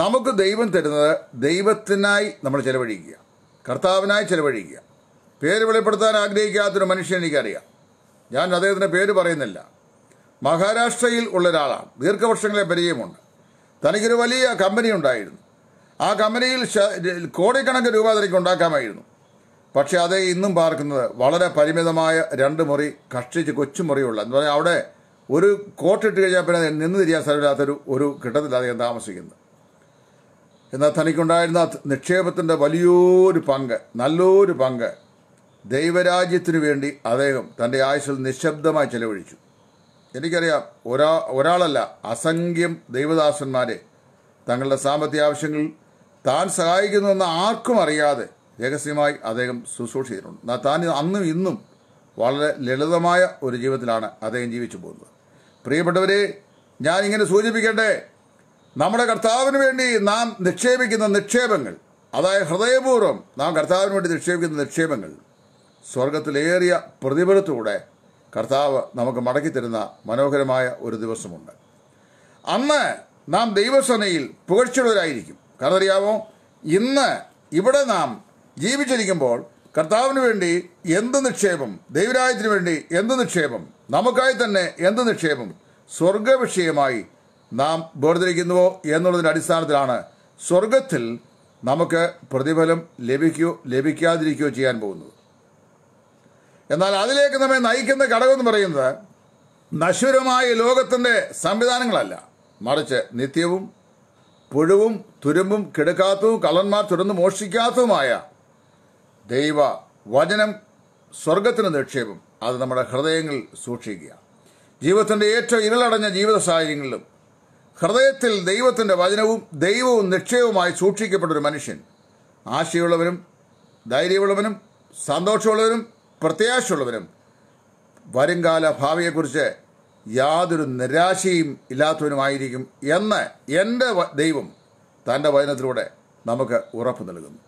നമുക്ക് ദൈവം തരുന്നത് ദൈവത്തിനായി നമ്മൾ ചെലവഴിക്കുക കർത്താവിനായി ചെലവഴിക്കുക പേര് വെളിപ്പെടുത്താൻ ആഗ്രഹിക്കാത്തൊരു മനുഷ്യൻ എനിക്കറിയാം ഞാൻ അദ്ദേഹത്തിൻ്റെ പേര് പറയുന്നില്ല മഹാരാഷ്ട്രയിൽ ഉള്ള ഒരാളാണ് ദീർഘവർഷങ്ങളെ പരിചയമുണ്ട് തനിക്കൊരു വലിയ കമ്പനി ഉണ്ടായിരുന്നു ആ കമ്പനിയിൽ കോടിക്കണക്കിന് രൂപ തനിക്ക് ഉണ്ടാക്കാമായിരുന്നു പക്ഷേ അതേ ഇന്നും പാർക്കുന്നത് വളരെ പരിമിതമായ രണ്ട് മുറി കഷ്ടിച്ച് കൊച്ചുമുറിയുള്ള എന്ന് പറഞ്ഞാൽ അവിടെ ഒരു കോട്ടിട്ട് കഴിഞ്ഞാൽ പിന്നെ നിന്ന് തിരിയാൻ സ്ഥലമില്ലാത്തൊരു ഒരു ഘട്ടത്തിൽ അദ്ദേഹം താമസിക്കുന്നത് എന്നാൽ തനിക്കുണ്ടായിരുന്ന നിക്ഷേപത്തിൻ്റെ വലിയൊരു പങ്ക് നല്ലൊരു പങ്ക് ദൈവരാജ്യത്തിനു വേണ്ടി അദ്ദേഹം തൻ്റെ ആയുസിൽ നിശബ്ദമായി ചെലവഴിച്ചു എനിക്കറിയാം ഒരാ ഒരാളല്ല അസംഖ്യം ദൈവദാസന്മാരെ തങ്ങളുടെ സാമ്പത്തിക ആവശ്യങ്ങളിൽ താൻ സഹായിക്കുന്നുവെന്ന് ആർക്കും അറിയാതെ രഹസ്യമായി അദ്ദേഹം ശുശ്രൂഷ ചെയ്തിട്ടുണ്ട് താൻ അന്നും ഇന്നും വളരെ ലളിതമായ ഒരു ജീവിതത്തിലാണ് അദ്ദേഹം ജീവിച്ചു പോകുന്നത് പ്രിയപ്പെട്ടവരെ ഞാനിങ്ങനെ സൂചിപ്പിക്കട്ടെ നമ്മുടെ കർത്താവിന് വേണ്ടി നാം നിക്ഷേപിക്കുന്ന നിക്ഷേപങ്ങൾ അതായത് ഹൃദയപൂർവ്വം നാം കർത്താവിന് വേണ്ടി നിക്ഷേപിക്കുന്ന നിക്ഷേപങ്ങൾ സ്വർഗത്തിലേറിയ പ്രതിഫലത്തോടെ കർത്താവ് നമുക്ക് മടക്കി തരുന്ന മനോഹരമായ ഒരു ദിവസമുണ്ട് അന്ന് നാം ദൈവസേനയിൽ പുകഴ്ചയുള്ളവരായിരിക്കും കാരണം അറിയാമോ ഇന്ന് ഇവിടെ നാം ജീവിച്ചിരിക്കുമ്പോൾ കർത്താവിന് വേണ്ടി എന്ത് നിക്ഷേപം ദൈവരായത്തിന് വേണ്ടി എന്ത് നിക്ഷേപം നമുക്കായി തന്നെ എന്ത് നിക്ഷേപം സ്വർഗവിഷയമായി നാം വേർതിരിക്കുന്നുവോ എന്നുള്ളതിൻ്റെ അടിസ്ഥാനത്തിലാണ് സ്വർഗത്തിൽ നമുക്ക് പ്രതിഫലം ലഭിക്കുകയോ ലഭിക്കാതിരിക്കുകയോ ചെയ്യാൻ പോകുന്നത് എന്നാൽ അതിലേക്ക് നമ്മെ നയിക്കുന്ന എന്ന് പറയുന്നത് നശ്വരമായ ലോകത്തിൻ്റെ സംവിധാനങ്ങളല്ല മറിച്ച് നിത്യവും പുഴുവും തുരുമ്പും കെടുക്കാത്തതും കള്ളന്മാർ തുടർന്ന് മോഷ്ടിക്കാത്തതുമായ ദൈവ വചനം സ്വർഗത്തിന് നിക്ഷേപം അത് നമ്മുടെ ഹൃദയങ്ങളിൽ സൂക്ഷിക്കുക ജീവിതത്തിൻ്റെ ഏറ്റവും ഇരുളടഞ്ഞ ജീവിത സാഹചര്യങ്ങളിലും ഹൃദയത്തിൽ ദൈവത്തിൻ്റെ വചനവും ദൈവവും നിക്ഷേപവുമായി സൂക്ഷിക്കപ്പെട്ട ഒരു മനുഷ്യൻ ആശയുള്ളവനും ധൈര്യമുള്ളവനും സന്തോഷമുള്ളവനും പ്രത്യാശയുള്ളവരും വരുംകാല ഭാവിയെക്കുറിച്ച് യാതൊരു നിരാശയും ഇല്ലാത്തവനുമായിരിക്കും എന്ന് എൻ്റെ ദൈവം തൻ്റെ വചനത്തിലൂടെ നമുക്ക് ഉറപ്പ് നൽകുന്നു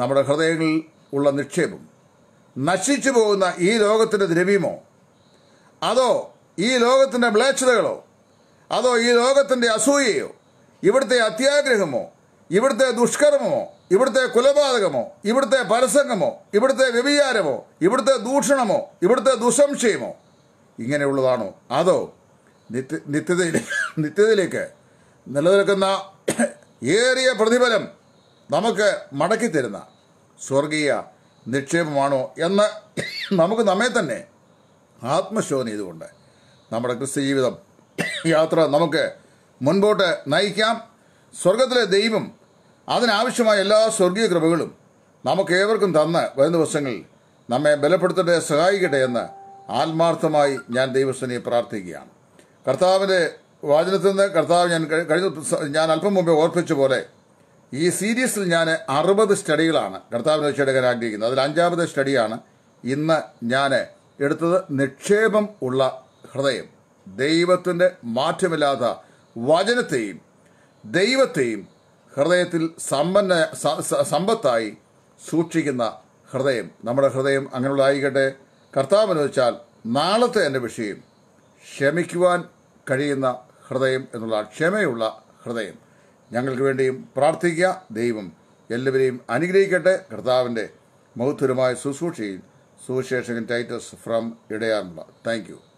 നമ്മുടെ ഹൃദയങ്ങളിൽ ഉള്ള നിക്ഷേപം നശിച്ചു പോകുന്ന ഈ ലോകത്തിൻ്റെ ദ്രവ്യമോ അതോ ഈ ലോകത്തിൻ്റെ മ്ലേച്ഛതകളോ അതോ ഈ ലോകത്തിൻ്റെ അസൂയയോ ഇവിടുത്തെ അത്യാഗ്രഹമോ ഇവിടുത്തെ ദുഷ്കർമ്മമോ ഇവിടുത്തെ കുലപാതകമോ ഇവിടുത്തെ പരസംഗമോ ഇവിടുത്തെ വ്യഭിചാരമോ ഇവിടുത്തെ ദൂഷണമോ ഇവിടുത്തെ ദുസംശയമോ ഇങ്ങനെയുള്ളതാണോ അതോ നിത്യ നിത്യതയിലേക്ക് നിത്യതയിലേക്ക് നിലനിൽക്കുന്ന ഏറിയ പ്രതിഫലം നമുക്ക് മടക്കി തരുന്ന സ്വർഗീയ നിക്ഷേപമാണോ എന്ന് നമുക്ക് നമ്മെ തന്നെ ആത്മശോധന ചെയ്തുകൊണ്ട് നമ്മുടെ ക്രിസ്ത്യ ജീവിതം യാത്ര നമുക്ക് മുൻപോട്ട് നയിക്കാം സ്വർഗത്തിലെ ദൈവം അതിനാവശ്യമായ എല്ലാ സ്വർഗീയ കൃപകളും നമുക്ക് ഏവർക്കും തന്ന് വരുന്ന ദിവസങ്ങളിൽ നമ്മെ ബലപ്പെടുത്തട്ടെ സഹായിക്കട്ടെ എന്ന് ആത്മാർത്ഥമായി ഞാൻ ദൈവസ്വനെ പ്രാർത്ഥിക്കുകയാണ് കർത്താവിൻ്റെ വാചനത്തിൽ നിന്ന് കർത്താവ് ഞാൻ കഴിഞ്ഞ ഞാൻ അല്പം മുമ്പേ ഓർപ്പിച്ച പോലെ ഈ സീരീസിൽ ഞാൻ അറുപത് സ്റ്റഡികളാണ് കർത്താവിനെ എടുക്കാൻ ആഗ്രഹിക്കുന്നത് അതിൽ അഞ്ചാമത്തെ സ്റ്റഡിയാണ് ഇന്ന് ഞാൻ എടുത്തത് നിക്ഷേപം ഉള്ള ഹൃദയം ദൈവത്തിൻ്റെ മാറ്റമില്ലാത്ത വചനത്തെയും ദൈവത്തെയും ഹൃദയത്തിൽ സമ്പന്ന സമ്പത്തായി സൂക്ഷിക്കുന്ന ഹൃദയം നമ്മുടെ ഹൃദയം അങ്ങനെയുള്ളതായിക്കട്ടെ കർത്താവ് എന്നുവെച്ചാൽ നാളത്തെ എൻ്റെ വിഷയം ക്ഷമിക്കുവാൻ കഴിയുന്ന ഹൃദയം എന്നുള്ള ക്ഷമയുള്ള ഹൃദയം ഞങ്ങൾക്ക് വേണ്ടിയും പ്രാർത്ഥിക്കുക ദൈവം എല്ലാവരെയും അനുഗ്രഹിക്കട്ടെ കർത്താവിൻ്റെ മൗത്തുരമായ ശുശ്രൂഷയിൽ സുവിശേഷകൻ ടൈറ്റസ് ഫ്രം ഇടയാറുള്ള താങ്ക്